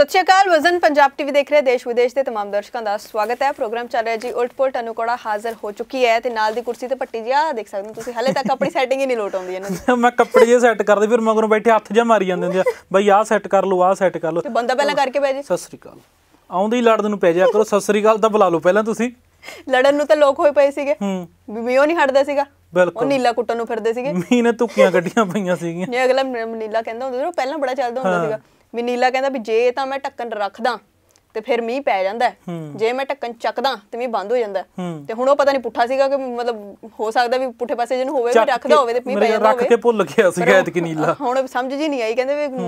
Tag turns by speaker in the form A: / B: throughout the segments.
A: ਸਤਿ ਸ਼੍ਰੀ ਅਕਾਲ ਵਜ਼ਨ ਪੰਜਾਬ ਟੀਵੀ ਦੇਖ ਰਹੇ ਦੇਸ਼ ਵਿਦੇਸ਼ ਦੇ तमाम ਦਰਸ਼ਕਾਂ ਦਾ ਸਵਾਗਤ ਹੈ ਪ੍ਰੋਗਰਾਮ ਚੱਲ ਰਿਹਾ ਜੀ ਪੁਲਟ ਅਨੁਕੋੜਾ ਹਾਜ਼ਰ ਹੋ ਚੁੱਕੀ ਹੈ ਤੇ ਨਾਲ ਦੀ ਕੁਰਸੀ ਤੇ ਪੱਟੀ ਜੀ ਆ ਦੇਖ ਸਕਦੇ ਹੋ ਤੁਸੀਂ ਹਲੇ ਤੱਕ ਆਪਣੀ ਸੈਟਿੰਗ ਹੀ ਨਹੀਂ ਲੋਟ ਆਉਂਦੀ ਇਹਨਾਂ
B: ਦੀ ਮੈਂ ਕੱਪੜੇ ਜੇ ਸੈੱਟ ਕਰਦੇ ਫਿਰ ਮਗਰੋਂ ਬੈਠੇ ਹੱਥ ਜਾਂ ਮਾਰੀ ਜਾਂਦੇ ਹੁੰਦੇ ਆ ਬਈ ਆਹ ਸੈੱਟ ਕਰ ਲਓ ਆਹ ਸੈੱਟ ਕਰ ਲਓ ਤੇ
A: ਬੰਦਾ ਪਹਿਲਾਂ ਕਰਕੇ ਬੈ ਜੀ ਸਤਿ
B: ਸ਼੍ਰੀ ਅਕਾਲ ਆਉਂਦੇ ਹੀ ਲੜਨ ਨੂੰ ਪੈ ਜਾ ਕਰੋ ਸਤਿ ਸ਼੍ਰੀ ਅਕਾਲ ਤਾਂ ਬੁਲਾ ਲਓ ਪਹਿਲਾਂ ਤੁਸੀਂ
A: ਲੜਨ ਨੂੰ ਤਾਂ ਲੋਕ ਹੋਏ ਪਏ ਸੀਗੇ ਹੂੰ ਵੀ ਉਹ ਨਹੀਂ ਹਟਦਾ ਸੀਗਾ ਬਿਲਕੁਲ ਉਹ ਨੀਲਾ ਕੁੱਟਣ ਨੂੰ ਫਿਰਦੇ ਸੀਗੇ
B: ਮੀਨੇ ਤੁੱਕੀਆਂ ਗੱਡੀਆਂ ਪਈਆਂ ਸੀਗੀਆਂ ਇਹ
A: ਅਗਲਾ ਨੀਲਾ ਕਹਿੰਦਾ ਹੁੰਦਾ ਸੀ ਉਹ ਪਹਿਲਾਂ ਬੜਾ ਚੱਲਦਾ ਹੁੰਦਾ ਸੀਗਾ ਵੀ ਨੀਲਾ ਕਹਿੰਦਾ ਵੀ ਜੇ ਤਾਂ ਮੈਂ ਟੱਕਨ ਰੱਖਦਾ ਤੇ ਫਿਰ ਮੀਂਹ ਪੈ ਜਾਂਦਾ ਜੇ ਮੈਂ ਟੱਕਨ ਚੱਕਦਾ ਤੇ ਮੀਂਹ ਬੰਦ ਹੋ ਜਾਂਦਾ ਤੇ ਹੁਣ ਉਹ ਪਤਾ ਨਹੀਂ ਪੁੱਠਾ ਸੀਗਾ ਕਿ ਮਤਲਬ ਹੋ ਸਕਦਾ ਵੀ ਪੁੱਠੇ ਪਾਸੇ ਜਿਹਨੂੰ ਹੋਵੇ ਵੀ ਰੱਖਦਾ ਹੋਵੇ ਤੇ ਮੀਂਹ ਪੈ ਜਾਂਦਾ ਹੋਵੇ ਰੱਖ ਕੇ
B: ਭੁੱਲ ਗਿਆ ਸੀਗਾ ਐਤ ਕਿ ਨੀਲਾ
A: ਹੁਣ ਸਮਝ ਜੀ ਨਹੀਂ ਆਈ ਕਹਿੰਦੇ ਵੀ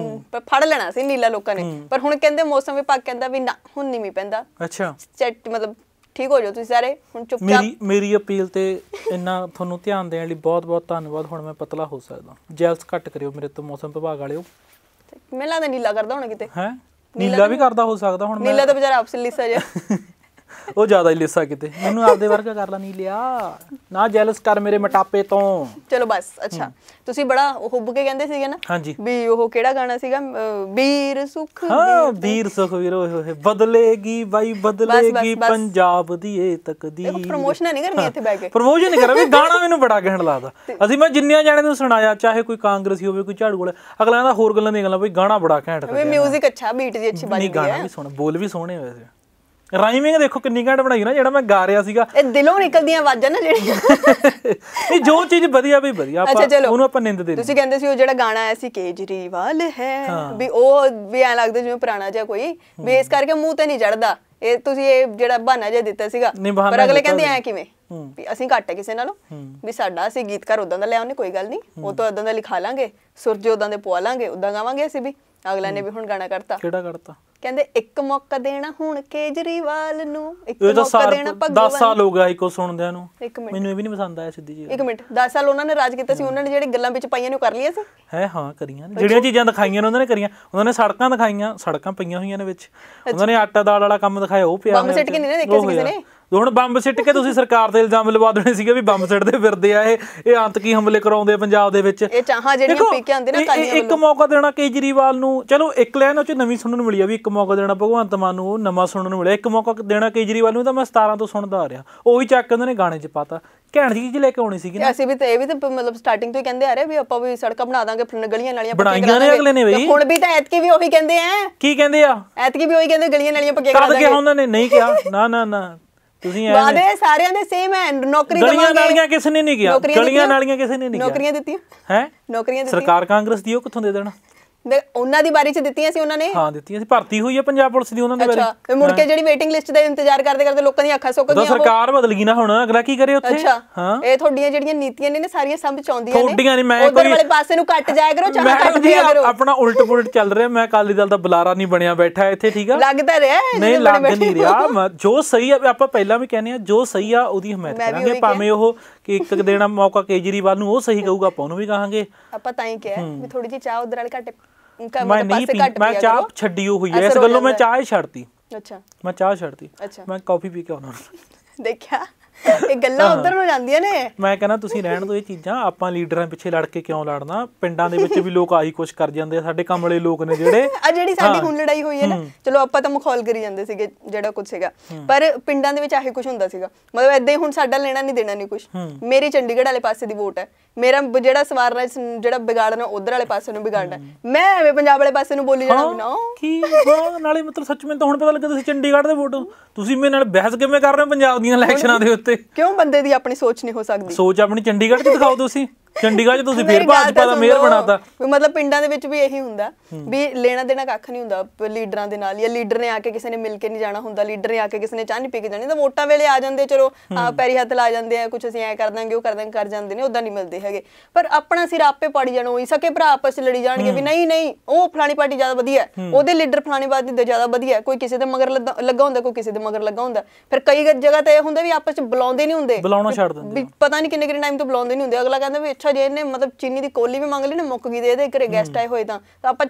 A: ਫੜ ਲੈਣਾ ਸੀ ਨੀਲਾ ਲੋਕਾਂ ਨੇ ਪਰ ਹੁਣ ਕਹਿੰਦੇ ਮੌਸਮ ਵਿਭਾਗ ਕਹਿੰਦਾ ਵੀ ਨਾ ਹੁਣ ਨਹੀਂ ਮੀਂਹ ਪੈਂਦਾ ਅੱਛਾ ਚੱਟ ਮਤਲਬ ਠੀਕ ਹੋ ਜਾਓ ਤੁਸੀਂ ਸਾਰੇ ਹੁਣ ਚਾਪ ਮੇਰੀ
B: ਮੇਰੀ ਅਪੀਲ ਤੇ ਇੰਨਾ ਤੁਹਾਨੂੰ ਧਿਆਨ ਦੇਣ ਲਈ ਬਹੁਤ ਬਹੁਤ ਧੰਨਵਾਦ ਹੁਣ ਮੈਂ ਪਤਲਾ ਹੋ ਸਕਦਾ ਜੈਲਸ ਘੱਟ ਕਰਿਓ ਮੇਰੇ ਤੋਂ ਮੌਸਮ ਵਿਭਾਗ ਵਾਲਿਓ
A: ਮੈਨੂੰ ਲੱਗਦਾ ਨੀਲਾ ਕਰਦਾ ਹੋਣਾ ਕਿਤੇ ਹੈ ਨੀਲਾ ਵੀ
B: ਕਰਦਾ ਹੋ ਸਕਦਾ ਹੁਣ ਮੈਂ ਨੀਲਾ ਤਾਂ
A: ਵਿਚਾਰਾ ਆਪਸ ਲਿਸਾ ਜਿਹਾ
B: ਉਹ ਜ਼ਿਆਦਾ ਹੀ ਲਿੱਸਾ ਕਿਤੇ ਮੈਨੂੰ ਆਪਦੇ ਵਰਗਾ ਕਰ ਲਾ ਨਹੀਂ ਲਿਆ ਨਾ ਜੈਲਸ ਕਰ ਮੇਰੇ ਮਟਾਪੇ ਤੋਂ
A: ਚਲੋ ਬਸ ਅੱਛਾ ਤੁਸੀਂ ਬੜਾ ਹੁੱਬ ਕੇ ਕਹਿੰਦੇ ਸੀਗੇ ਨਾ ਹਾਂਜੀ ਵੀ ਉਹ ਕਿਹੜਾ ਗਾਣਾ ਸੀਗਾ ਵੀਰ ਸੁਖ ਹਾਂ
B: ਵੀਰ ਸੁਖ ਵੀਰ ਓਏ ਹੋਏ ਬਦਲੇਗੀ ਬਾਈ ਬਦਲੇਗੀ ਪੰਜਾਬ ਦੀ ਇਹ ਤਕਦੀਰ ਪ੍ਰੋਮੋਸ਼ਨ
A: ਨਹੀਂ ਕਰਨੀ ਇੱਥੇ ਬੈ ਕੇ ਪ੍ਰੋਮੋਸ਼ਨ ਨਹੀਂ ਕਰਾਂ ਵੀ
B: ਗਾਣਾ ਮੈਨੂੰ ਬੜਾ ਗਹਿਣ ਲੱਗਦਾ ਅਸੀਂ ਮੈਂ ਜਿੰਨਿਆਂ ਜਾਣੇ ਨੂੰ ਸੁਣਾਇਆ ਚਾਹੇ ਕੋਈ ਕਾਂਗਰਸੀ ਹੋਵੇ ਕੋਈ ਝਾੜੂ ਵਾਲਾ ਅਗਲਾ ਦਾ ਹੋਰ ਗੱਲਾਂ ਦੀਆਂ ਗੱਲਾਂ ਬਈ ਗਾਣਾ ਬੜਾ ਘੈਂਟ ਲੱਗਦਾ ਵੇ ਮਿਊਜ਼ਿਕ
A: ਅੱਛਾ ਬੀਟ ਦੀ ਅੱਛੀ ਬਣੀ ਹੈ ਨਹੀਂ ਗਾਣਾ ਵੀ ਸੋਹਣਾ
B: ਬੋਲ ਵੀ ਸੋਹਣੇ ਵੈਸੇ ਰਾਈਮਿੰਗ ਦੇਖੋ ਕਿੰਨੀ ਘੰਟ ਬਣਾਈ ਨਾ ਜਿਹੜਾ ਮੈਂ ਗਾ ਰਿਹਾ ਸੀਗਾ
A: ਇਹ ਦਿਲੋਂ ਨਿਕਲਦੀਆਂ ਆਵਾਜ਼ਾਂ ਨਾ ਜਿਹੜੀਆਂ
B: ਇਹ ਜੋ ਚੀਜ਼ ਵਧੀਆ ਵੀ ਵਧੀਆ ਆਪਾਂ ਉਹਨੂੰ ਆਪਾਂ ਨਿੰਦ ਦੇ ਤੁਸੀਂ
A: ਕਹਿੰਦੇ ਸੀ ਉਹ ਜਿਹੜਾ ਗਾਣਾ ਆਇਆ ਸੀ ਕੇਜਰੀਵਾਲ ਹੈ ਵੀ ਉਹ ਵੀ ਐ ਲੱਗਦਾ ਜਿਵੇਂ ਪੁਰਾਣਾ ਜਿਹਾ ਕੋਈ ਵੀ ਇਸ ਕਰਕੇ ਮੂੰਹ ਤੇ ਨਹੀਂ ਚੜਦਾ ਇਹ ਤੁਸੀਂ ਇਹ ਜਿਹੜਾ ਬਹਾਨਾ ਜਿਹਾ ਦਿੱਤਾ ਸੀਗਾ ਪਰ ਅਗਲੇ ਕਹਿੰਦੇ ਐ ਕਿਵੇਂ ਵੀ ਅਸੀਂ ਘੱਟ ਹੈ ਕਿਸੇ ਨਾਲੋਂ ਵੀ ਸਾਡਾ ਅਸੀਂ ਗੀਤਕਾਰ ਉਦਾਂ ਦਾ ਲਿਆ ਉਹਨੇ ਕੋਈ ਗੱਲ ਨਹੀਂ ਉਹ ਤੋਂ ਉਦਾਂ ਦਾ ਲਿਖਾ ਲਾਂਗੇ ਸੁਰਜ ਉਦਾਂ ਦੇ ਪਵਾ ਲਾਂਗੇ ਉਦਾਂ ਗਾਵਾਂਗੇ ਅਸੀਂ ਵੀ ਅਗਲਾ ਨੇ ਵੀ ਹੁਣ ਗਾਣਾ ਕਰਤਾ ਕਿਹੜਾ ਕਰਤਾ ਕਹਿੰਦੇ ਇੱਕ ਮੌਕਾ ਦੇਣਾ ਹੁਣ ਕੇਜਰੀਵਾਲ ਨੂੰ ਇੱਕ ਮੌਕਾ ਦੇਣਾ ਭਗਵਾਨ 10 ਸਾਲ ਹੋ
B: ਗਿਆ ਇੱਕੋ ਸੁਣਦਿਆਂ ਨੂੰ ਮੈਨੂੰ ਇਹ ਵੀ ਨਹੀਂ ਪਸੰਦ ਆਇਆ ਸਿੱਧੀ ਜੀ
A: ਇੱਕ ਮਿੰਟ 10 ਸਾਲ ਉਹਨਾਂ ਨੇ ਰਾਜ ਕੀਤਾ ਸੀ ਉਹਨਾਂ ਨੇ ਜਿਹੜੇ ਗੱਲਾਂ ਵਿੱਚ ਪਾਈਆਂ ਨੇ ਉਹ ਕਰ ਲਈਆਂ ਸੀ
B: ਹੈ ਹਾਂ ਕਰੀਆਂ ਨੇ ਜਿਹੜੀਆਂ ਚੀਜ਼ਾਂ ਦਿਖਾਈਆਂ ਨੇ ਉਹਨਾਂ ਨੇ ਕਰੀਆਂ ਉਹਨਾਂ ਨੇ ਸੜਕਾਂ ਦਿਖਾਈਆਂ ਸੜਕਾਂ ਪਈਆਂ ਹੋਈਆਂ ਨੇ ਵਿੱਚ ਉਹਨਾਂ ਨੇ ਆਟਾ ਦਾਲ ਵਾਲਾ ਕੰਮ ਦਿਖਾਇਆ ਉਹ ਪਿਆ ਬੰਬ ਸਿੱਟ ਕੇ ਨਹੀਂ ਦੇਖੇ ਸੀ ਕਿਸੇ ਨੇ ਹੁਣ ਬੰਬ ਸਿੱਟ ਕੇ ਤੁਸੀਂ ਸਰਕਾਰ ਤੇ ਇਲਜ਼ਾਮ ਲਵਾ ਦੇਣੇ ਸੀਗੇ ਵੀ ਬੰਬ ਸਿੱਟਦੇ ਫਿਰਦੇ ਆ ਇਹ ਇਹ ਅੰਤਕੀ ਹਮਲੇ ਕਰਾਉਂਦੇ ਆ ਪੰਜਾਬ ਦੇ ਵਿੱਚ ਇਹ
A: ਚਾਹਾਂ ਜਿਹੜੀਆਂ ਪੀ ਕੇ ਆਉਂਦੇ ਤਾਂ ਕਾਲੀਆਂ ਇੱਕ
B: ਮੌਕਾ ਦੇਣਾ ਕੇਜਰੀਵਾਲ ਨੂੰ ਚਲੋ ਇੱਕ ਲੈਨ ਉਹ ਚ ਨਵੀਂ ਸੁਣਨ ਨੂੰ ਮਿਲੀ ਆ ਵੀ ਇੱਕ ਮੌਕਾ ਦੇਣਾ ਭਗਵੰਤ ਮਾਨ ਨੂੰ ਨਵਾਂ ਸੁਣਨ ਨੂੰ ਮਿਲਿਆ ਇੱਕ ਮੌਕਾ ਦੇਣਾ ਕੇਜਰੀਵਾਲ ਨੂੰ ਤਾਂ ਮੈਂ 17 ਤੋਂ ਸੁਣਦਾ ਆ ਰਿਹਾ ਉਹੀ ਚੱਕ ਕੇ ਉਹਨਾਂ ਨੇ ਗਾਣੇ 'ਚ ਪਾਤਾ ਘੈਂਟ ਜੀ ਲੈ ਕੇ ਆਉਣੀ ਸੀਗੀ ਨਾ
A: ਅਸੀਂ ਵੀ ਤੇ ਇਹ ਵੀ ਤਾਂ ਮਤਲਬ ਸਟਾਰਟਿੰਗ ਤੋਂ ਹੀ ਕਹਿੰਦੇ ਆ ਰਹੇ ਵੀ ਆਪਾਂ ਵੀ ਸੜਕਾਂ ਬਣਾ ਦਾਂਗੇ ਫਿਰ ਗਲੀਆਂ ਨਾਲੀਆਂ ਬਣਾਈਆਂ ਨੇ ਅਗਲੇ ਨੇ ਬਈ ਹੁਣ ਵੀ ਤਾਂ ਐਤਕੀ ਵੀ ਉਹੀ ਕਹਿੰਦੇ ਆ ਕੀ ਕਹਿੰਦੇ ਆ ਐਤਕੀ ਵੀ ਉਹੀ ਕਹਿੰਦੇ ਗਲੀਆਂ ਨਾਲੀਆਂ ਪੱਕੇ ਕਰਾ ਦਾਂਗੇ ਉਹਨਾਂ ਨੇ ਨਹੀਂ ਕਿਹਾ
B: ਨਾ ਨਾ ਨਾ ਤੁਸੀਂ ਐ ਵਾਦੇ
A: ਸਾਰਿਆਂ ਦੇ ਸੇਮ ਹੈ ਨੌਕਰੀ ਦਵਾਂਗੇ ਗਲੀਆਂ ਨਾਲੀਆਂ ਕਿਸੇ ਨੇ ਨਹੀਂ ਗਿਆ ਗਲੀਆਂ ਨਾਲੀਆਂ ਕਿਸੇ ਨੇ ਨਹੀਂ ਗਿਆ ਨੌਕਰੀਆਂ ਦਿੱਤੀਆਂ ਹੈ ਨੌਕਰੀਆਂ ਦਿੱਤੀਆਂ ਸਰਕਾਰ
B: ਕਾਂਗਰਸ ਦੀ ਉਹ ਕਿੱਥੋਂ ਦੇ ਦੇਣਾ
A: ਉਹਨਾਂ ਦੀ ਬਾਰੇ ਚ ਦਿੱਤੀਆਂ ਸੀ ਉਹਨਾਂ ਨੇ ਹਾਂ
B: ਦਿੱਤੀਆਂ ਸੀ ਭਰਤੀ ਹੋਈ ਹੈ ਪੰਜਾਬ ਪੁਲਿਸ ਦੀ ਉਹਨਾਂ ਦੇ ਬਾਰੇ ਅੱਛਾ ਮੁੜ ਕੇ
A: ਜਿਹੜੀ ਵੇਟਿੰਗ ਲਿਸਟ ਦਾ ਇੰਤਜ਼ਾਰ ਕਰਦੇ ਕਰਦੇ ਲੋਕਾਂ ਦੀਆਂ ਅੱਖਾਂ ਸੁੱਕ ਗਈਆਂ ਸਰਕਾਰ
B: ਬਦਲ ਗਈ ਨਾ ਹੁਣ ਅਗਲਾ ਕੀ ਕਰੇ ਉੱਥੇ ਹਾਂ
A: ਇਹ ਤੁਹਾਡੀਆਂ ਜਿਹੜੀਆਂ ਨੀਤੀਆਂ ਨੇ ਨੇ ਸਾਰੀਆਂ ਸਮਝ ਆਉਂਦੀਆਂ ਨੇ ਤੁਹਾਡੀਆਂ
B: ਨੇ ਮੈਂ ਕੋਈ ਵਾਲੇ
A: ਪਾਸੇ ਨੂੰ ਕੱਟ ਜਾਇਆ ਕਰੋ ਚਾਹ ਕੱਟ ਜਾਇਆ ਕਰੋ
B: ਆਪਣਾ ਉਲਟ ਪੁਲਟ ਚੱਲ ਰਿਹਾ ਮੈਂ ਕਾਲੀ ਦਲ ਦਾ ਬੁਲਾਰਾ ਨਹੀਂ ਬਣਿਆ ਬੈਠਾ ਇੱਥੇ ਠੀਕ ਆ ਲੱਗਦਾ ਰਿਹਾ ਨਹੀਂ ਲੱਗ ਨਹੀਂ ਰਿਹਾ ਜੋ ਸਹੀ ਆ ਆਪਾਂ ਪਹਿਲਾਂ ਵੀ ਕਹਿੰਦੇ ਆ ਜੋ ਸਹੀ ਆ ਉਹਦੀ ਹਮਾਇਤ ਕਰਾਂਗੇ ਭਾਵੇਂ ਉਹ ਕਿ ਇੱਕ ਦੇਣਾ ਮੌਕਾ ਕੇਜਰੀਵਾਲ ਨੂੰ ਉਹ ਸਹੀ ਕਹੂਗਾ ਆਪਾਂ ਉਹਨੂੰ ਵੀ ਕਹਾਂਗੇ
A: ਆਪਾਂ ਤਾਂ ਹੀ ਕਿਹਾ ਵੀ ਥੋੜੀ ਜਿਹੀ ਚਾਹ ਉਧਰ ਵਾਲੇ ਘੱਟ ਮੈਂ ਨਹੀਂ ਪੀ ਮੈਂ ਚਾਹ
B: ਛੱਡੀ ਹੋਈ ਹੈ ਇਸ ਗੱਲੋਂ ਮੈਂ ਚਾਹ ਹੀ ਛੱਡਤੀ ਅੱਛਾ ਮੈਂ ਚਾਹ ਛੱਡਤੀ ਮੈਂ ਕਾਫੀ ਪੀ ਕੇ ਆਉਣਾ
A: ਦੇਖਿਆ ਇਹ ਗੱਲਾਂ ਉਧਰ ਨੂੰ ਜਾਂਦੀਆਂ ਨੇ
B: ਮੈਂ ਕਹਿੰਦਾ ਤੁਸੀਂ ਰਹਿਣ ਦੋ ਇਹ ਚੀਜ਼ਾਂ ਆਪਾਂ ਲੀਡਰਾਂ ਪਿੱਛੇ ਲੜ ਕੇ ਕਿਉਂ ਲੜਨਾ ਪਿੰਡਾਂ ਦੇ ਵਿੱਚ ਵੀ ਲੋਕ ਆਹੀ ਕੁਝ ਕਰ ਜਾਂਦੇ ਆ ਸਾਡੇ ਕੰਮ ਵਾਲੇ ਲੋਕ ਨੇ ਜਿਹੜੇ ਆ ਜਿਹੜੀ ਸਾਡੀ ਹੁਣ
A: ਲੜਾਈ ਹੋਈ ਹੈ ਨਾ ਚਲੋ ਆਪਾਂ ਤਾਂ ਮਖੌਲ ਕਰੀ ਜਾਂਦੇ ਸੀਗੇ ਜਿਹੜਾ ਕੁਝ ਸੀਗਾ ਪਰ ਪਿੰਡਾਂ ਦੇ ਵਿੱਚ ਆਹੀ ਕੁਝ ਹੁੰਦਾ ਸੀਗਾ ਮਤਲਬ ਐਦਾਂ ਹੀ ਹੁਣ ਸਾਡਾ ਲੈਣਾ ਨਹੀਂ ਦੇਣਾ ਨਹੀਂ ਕੁਝ ਮੇਰੀ ਚੰਡੀਗੜ੍ਹ ਵਾਲੇ ਪਾਸੇ ਦੀ ਵੋਟ ਹੈ ਮੇਰਾ ਜਿਹੜਾ ਸਵਾਰਨਾ ਜਿਹੜਾ ਵਿਗਾੜਨਾ ਉਧਰ ਵਾਲੇ ਪਾਸੇ ਨੂੰ ਵਿਗਾੜਨਾ ਮੈਂ ਐਵੇਂ ਪੰਜਾਬ ਵਾਲੇ ਪਾਸੇ ਨੂੰ ਬੋਲੀ ਜਾਣਾ ਨਾ
B: ਕੀ ਨਾਲੇ ਮਤਲਬ ਸੱਚ ਮੈਨੂੰ ਤਾਂ ਹੁਣ ਪਤਾ ਲੱਗਾ ਤੁਸੀਂ ਚੰਡੀਗੜ੍ਹ ਦੇ ਵੋਟ ਤੁਸੀਂ ਮੇਰੇ ਨਾਲ ਬਹਿਸ ਕਿਵੇਂ ਕਰ ਰਹੇ ਹੋ ਪੰਜਾਬ ਦੀਆਂ ਇਲੈਕਸ਼ਨਾਂ ਦੇ ਉੱਤੇ
A: ਕਿਉਂ ਬੰਦੇ ਦੀ ਆਪਣੀ ਸੋਚ ਨਹੀਂ ਹੋ ਸਕਦੀ
B: ਸੋਚ ਆਪਣੀ ਚੰਡੀਗੜ੍ਹ 'ਚ ਦਿਖਾਓ ਤੁਸੀਂ ਚੰਡੀਗੜ੍ਹ 'ਚ ਤੁਸੀਂ ਫੇਰ ਭਾਜਪਾ ਦਾ ਮੇਅਰ ਬਣਾਤਾ
A: ਮਤਲਬ ਪਿੰਡਾਂ ਦੇ ਵਿੱਚ ਵੀ ਇਹੀ ਹੁੰਦਾ ਵੀ ਲੈਣਾ ਦੇਣਾ ਕੱਖ ਨਹੀਂ ਹੁੰਦਾ ਲੀਡਰਾਂ ਦੇ ਨਾਲ ਜਾਂ ਲੀਡਰ ਨੇ ਆ ਕੇ ਕਿਸੇ ਨੇ ਮਿਲ ਕੇ ਨਹੀਂ ਜਾਣਾ ਹੁੰਦਾ ਲੀਡਰ ਨੇ ਆ ਕੇ ਕਿਸੇ ਨੇ ਚਾਹ ਨਹੀਂ ਪੀ ਕੇ ਜਾਣੀ ਤਾਂ ਵੋਟਾਂ ਵੇਲੇ ਆ ਜਾਂਦੇ ਚਲੋ ਪੈਰੀ ਹੱਥ ਲਾ ਜਾਂਦੇ ਆ ਕੁਝ ਅਸੀਂ ਐ ਕਰ ਦਾਂਗੇ ਉਹ ਕਰ ਦਾਂਗੇ ਕਰ ਜਾਂਦੇ ਨੇ ਉਦਾਂ ਨਹੀਂ ਮਿਲਦੇ ਹੈਗੇ ਪਰ ਆਪਣਾ ਸਿਰ ਆਪੇ ਪਾੜੀ ਜਾਣਾ ਉਹੀ ਸਕੇ ਭਰਾ ਆਪਸ ਵਿੱਚ ਲੜੀ ਜਾਣਗੇ ਵੀ ਨਹੀਂ ਨਹੀਂ ਉਹ ਫਲਾਣੀ ਪਾਰਟੀ ਜ਼ਿਆਦਾ ਵਧੀਆ ਉਹਦੇ ਲੀਡਰ ਫਲਾਣੀ ਪਾਰਟੀ ਦੇ ਜ਼ਿਆਦਾ ਵਧੀਆ ਕੋਈ ਕਿਸੇ ਦੇ ਮਗਰ ਲੱਗਾ ਹੁੰਦਾ ਕੋਈ ਕਿਸੇ ਦੇ ਮਗਰ ਲੱਗਾ ਹੁੰਦਾ ਫਿਰ ਕਈ ਜਗ੍ਹਾ ਤੇ ਇਹ ਹੁੰਦਾ ਵੀ ਆਪਸ ਵਿੱਚ ਬੁਲਾਉਂਦੇ ਨਹੀਂ ਹੁੰਦੇ ਬੁਲਾਉਣਾ ਛੱਡ ਦਿੰਦੇ ਪਤਾ ਨਹੀਂ ਕਿੰਨੇ ਕਿੰਨੇ ਟਾਈਮ ਤੋਂ ਬੁਲਾਉਂਦੇ ਨਹੀਂ ਹੁੰਦੇ ਅਗਲਾ ਕਹਿੰਦਾ ਵੀ ਅੱਛਾ ਜੇ ਇਹਨੇ ਮਤਲਬ ਚੀਨੀ ਦੀ ਕੋਲੀ ਵੀ ਮੰਗ ਲਈ ਨਾ ਮੁੱਕ ਗਈ ਦੇ ਦੇ ਘਰੇ ਗੈਸਟ ਆਏ ਹੋਏ ਤਾਂ ਤਾਂ ਆਪਾਂ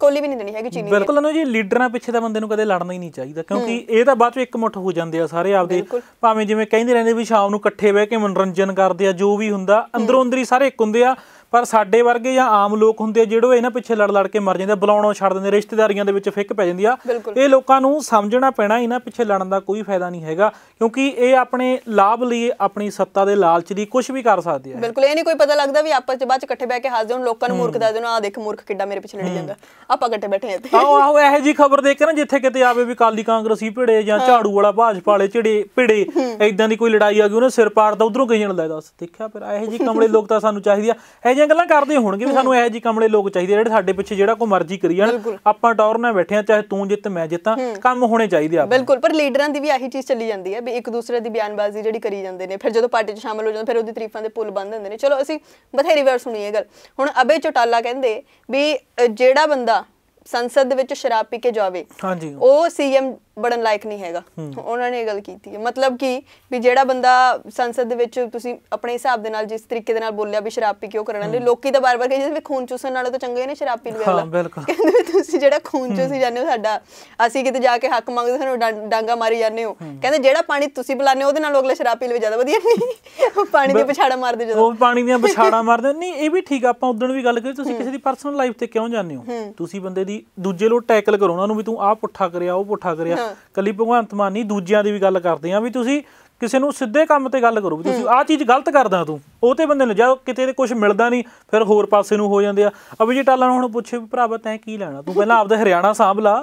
A: ਕੋਲੀ ਵੀ ਨਹੀਂ ਦੇਣੀ ਹੈਗੀ ਚੀਨੀ ਬਿਲਕੁਲ
B: ਨਾ ਜੀ ਲੀਡਰਾਂ ਪਿੱਛੇ ਤਾਂ ਬੰਦੇ ਨੂੰ ਕਦੇ ਲੜਨਾ ਹੀ ਨਹੀਂ ਚਾਹੀਦਾ ਕਿਉਂਕਿ ਇਹ ਤਾਂ ਬਾਅਦ ਵਿੱਚ ਇੱਕ ਮੁੱਠ ਹੋ ਜਾਂਦੇ ਆ ਸਾਰੇ ਆਪਦੇ ਭਾਵੇਂ ਜਿਵੇਂ ਕਹਿੰਦੇ ਰਹਿੰਦੇ ਵੀ ਸ਼ਾਮ ਨੂੰ ਇਕੱਠੇ ਬਹਿ ਕੇ ਮਨੋਰੰਜਨ ਕਰਦੇ ਆ ਜੋ ਵੀ ਹੁੰਦਾ ਅੰਦਰੋਂ ਅੰਦਰੀ ਸਾਰੇ ਇੱਕ ਹੁੰਦੇ ਆ ਪਰ ਸਾਡੇ ਵਰਗੇ ਜਾਂ ਆਮ ਲੋਕ ਹੁੰਦੇ ਜਿਹੜੋ ਇਹਨਾਂ ਪਿੱਛੇ ਲੜ ਲੜ ਕੇ ਮਰ ਜਾਂਦੇ ਬੁਲਾਉਣੋਂ ਛੱਡ ਦਿੰਦੇ ਰਿਸ਼ਤੇਦਾਰੀਆਂ ਦੇ ਵਿੱਚ ਫਿੱਕ ਪੈ ਜਾਂਦੀ ਆ ਇਹ ਲੋਕਾਂ ਨੂੰ ਸਮਝਣਾ ਪੈਣਾ ਇਹਨਾਂ ਪਿੱਛੇ ਲੜਨ ਦਾ ਕੋਈ ਫਾਇਦਾ ਨਹੀਂ ਹੈਗਾ ਕਿਉਂਕਿ ਇਹ ਆਪਣੇ ਲਾਭ ਲਈ ਆਪਣੀ ਸੱਤਾ ਦੇ ਲਾਲਚ ਦੀ ਕੁਝ ਵੀ ਕਰ ਸਕਦੇ ਆ ਬਿਲਕੁਲ
A: ਇਹ ਨਹੀਂ ਕੋਈ ਪਤਾ ਲੱਗਦਾ ਵੀ ਆਪਸ ਵਿੱਚ ਬਾਅਦ ਚ ਇਕੱਠੇ ਬਹਿ ਕੇ ਹੱਸਦੇ ਹੁਣ ਲੋਕਾਂ ਨੂੰ ਮੂਰਖ ਦੱਸਦੇ ਨੂੰ ਆ ਦੇਖ ਮੂਰਖ ਕਿੱਡਾ ਮੇਰੇ ਪਿੱਛੇ ਲੜੀ ਜਾਂਦਾ ਆਪਾਂ ਇਕੱਠੇ ਬੈਠੇ ਆ ਇੱਥੇ ਆਹੋ ਆਹੋ
B: ਇਹੋ ਜੀ ਖਬਰ ਦੇਖ ਕੇ ਨਾ ਜਿੱਥੇ ਕਿਤੇ ਆਵੇ ਵੀ ਕਾਲੀ ਕਾਂਗਰਸੀ ਭਿੜੇ ਜਾਂ ਝਾੜੂ ਵਾਲਾ ਭਾਜਪਾ ਵਾਲੇ ਝੜੇ ਭਿੜੇ ਐਦਾਂ ਦੀ ਕੋਈ ਲੜਾਈ ਆ ਗਈ ਉਹਨੇ ਸਿਰ ਪਾੜ ਦਾ ਉਧਰੋਂ ਕਹੀ ਜਾਂਦਾ ਦੱਸ ਦੇਖਿਆ ਫਿਰ ਇਹੋ ਜੀ ਕਮਲੇ ਲੋਕ ਤਾਂ ਸਾਨੂੰ ਚਾਹੀਦੀ ਆ ਇਹ ਦੀਆਂ ਗੱਲਾਂ ਕਰਦੇ ਹੋਣਗੇ ਵੀ ਸਾਨੂੰ ਇਹੋ ਜਿਹੇ ਕਮਲੇ ਲੋਕ ਚਾਹੀਦੇ ਜਿਹੜੇ ਸਾਡੇ ਪਿੱਛੇ ਜਿਹੜਾ ਕੋ ਮਰਜ਼ੀ ਕਰੀ ਜਾਣ ਆਪਾਂ ਟੌਰ ਨਾਲ ਬੈਠੇ ਆ ਚਾਹੇ ਤੂੰ ਜਿੱਤ ਮੈਂ ਜਿੱਤਾਂ ਕੰਮ ਹੋਣੇ ਚਾਹੀਦੇ ਆ
A: ਬਿਲਕੁਲ ਪਰ ਲੀਡਰਾਂ ਦੀ ਵੀ ਆਹੀ ਚੀਜ਼ ਚੱਲੀ ਜਾਂਦੀ ਹੈ ਵੀ ਇੱਕ ਦੂਸਰੇ ਦੀ ਬਿਆਨਬਾਜ਼ੀ ਜਿਹੜੀ ਕਰੀ ਜਾਂਦੇ ਨੇ ਫਿਰ ਜਦੋਂ ਪਾਰਟੀ 'ਚ ਸ਼ਾਮਲ ਹੋ ਜਾਂਦੇ ਫਿਰ ਉਹਦੀ ਤਾਰੀਫਾਂ ਦੇ ਪੁੱਲ ਬੰਦ ਹੁੰਦੇ ਨੇ ਚਲੋ ਅਸੀਂ ਬਥੇਰੀ ਵਾਰ ਸੁਣੀ ਇਹ ਗੱਲ ਹੁਣ ਅਬੇ ਚੋਟਾਲਾ ਕਹਿੰਦੇ ਵੀ ਜਿਹੜਾ ਬੰਦਾ ਸੰਸਦ ਦੇ ਵਿੱਚ ਸ਼ਰਾਬ ਪੀ ਕੇ ਜਾਵੇ ਹਾਂਜੀ ਉਹ ਸੀਐਮ ਬੜਨ ਲਾਇਕ ਨਹੀਂ ਹੈਗਾ ਉਹਨਾਂ ਨੇ ਇਹ ਗੱਲ ਕੀਤੀ ਹੈ ਮਤਲਬ ਕਿ ਵੀ ਜਿਹੜਾ ਬੰਦਾ ਸੰਸਦ ਦੇ ਵਿੱਚ ਤੁਸੀਂ ਆਪਣੇ ਹਿਸਾਬ ਦੇ ਨਾਲ ਜਿਸ ਤਰੀਕੇ ਦੇ ਨਾਲ ਬੋਲਿਆ ਵੀ ਸ਼ਰਾਬ ਪੀ ਕਿਉਂ ਕਰਨ ਦੇ ਲੋਕੀ ਤਾਂ ਬਾਰ-ਬਾਰ ਕਹਿੰਦੇ ਵੀ ਖੂਨ ਚੂਸਣ ਨਾਲੋਂ ਤਾਂ ਚੰਗੇ ਨੇ ਸ਼ਰਾਬ ਪੀ ਲਵੇ ਹਾਂ ਬਿਲਕੁਲ ਕਹਿੰਦੇ ਤੁਸੀਂ ਜਿਹੜਾ ਖੂਨ ਚੂਸੀ ਜਾਂਦੇ ਹੋ ਸਾਡਾ ਅਸੀਂ ਕਿਤੇ ਜਾ ਕੇ ਹੱਕ ਮੰਗਦੇ ਸਾਨੂੰ ਡਾਂਗਾ ਮਾਰੀ ਜਾਂਦੇ ਹੋ ਕਹਿੰਦੇ ਜਿਹੜਾ ਪਾਣੀ ਤੁਸੀਂ ਬੁਲਾਉਂਦੇ ਉਹਦੇ ਨਾਲ ਅਗਲੇ ਸ਼ਰਾਬ ਪੀ ਲਵੇ ਜ਼ਿਆਦਾ ਵਧੀਆ ਨਹੀਂ ਪਾਣੀ ਦੇ ਪਛਾੜਾ ਮਾਰਦੇ ਜਦੋਂ ਉਹ
B: ਪਾਣੀ ਦੀਆਂ ਪਛਾੜਾ ਮਾਰਦੇ ਨਹੀਂ ਇਹ ਵੀ ਠੀਕ ਆਪਾਂ ਉਦੋਂ ਵੀ ਗੱਲ ਕਰੀ ਤੁਸੀਂ ਕਿਸੇ ਦੀ ਪਰਸਨਲ ਲਾਈਫ ਤੇ ਕਿਉਂ ਜਾਂਦੇ ਹੋ ਤੁਸੀਂ ਬੰਦੇ ਦੀ ਦੂਜੇ ਲੋ ਟੈਕਲ ਕਰੋ ਉਹਨਾਂ ਨੂੰ ਵੀ ਤੂੰ ਆਹ ਪੁੱਠਾ ਕਰਿਆ ਉਹ ਪੁੱਠਾ ਕਰਿਆ ਕੱਲੀ ਭਗਵੰਤ ਮਾਨ ਨਹੀਂ ਦੂਜਿਆਂ ਦੀ ਵੀ ਗੱਲ ਕਰਦੇ ਆ ਵੀ ਤੁਸੀਂ ਕਿਸੇ ਨੂੰ ਸਿੱਧੇ ਕੰਮ ਤੇ ਗੱਲ ਕਰੋ ਵੀ ਤੁਸੀਂ ਆਹ ਚੀਜ਼ ਗਲਤ ਕਰਦਾ ਤੂੰ ਉਹ ਤੇ ਬੰਦੇ ਨੂੰ ਜਦ ਕਿਤੇ ਤੇ ਕੁਝ ਮਿਲਦਾ ਨਹੀਂ ਫਿਰ ਹੋਰ ਪਾਸੇ ਨੂੰ ਹੋ ਜਾਂਦੇ ਆ ਅਭਿਜੀਤ ਟਾਲਾ ਨੂੰ ਹੁਣ ਪੁੱਛੇ ਵੀ ਭਰਾਵਾ ਤੈਂ ਕੀ ਲੈਣਾ ਤੂੰ ਪਹਿਲਾਂ ਆਪਦਾ ਹਰਿਆਣਾ ਸਾਂਭ ਲਾ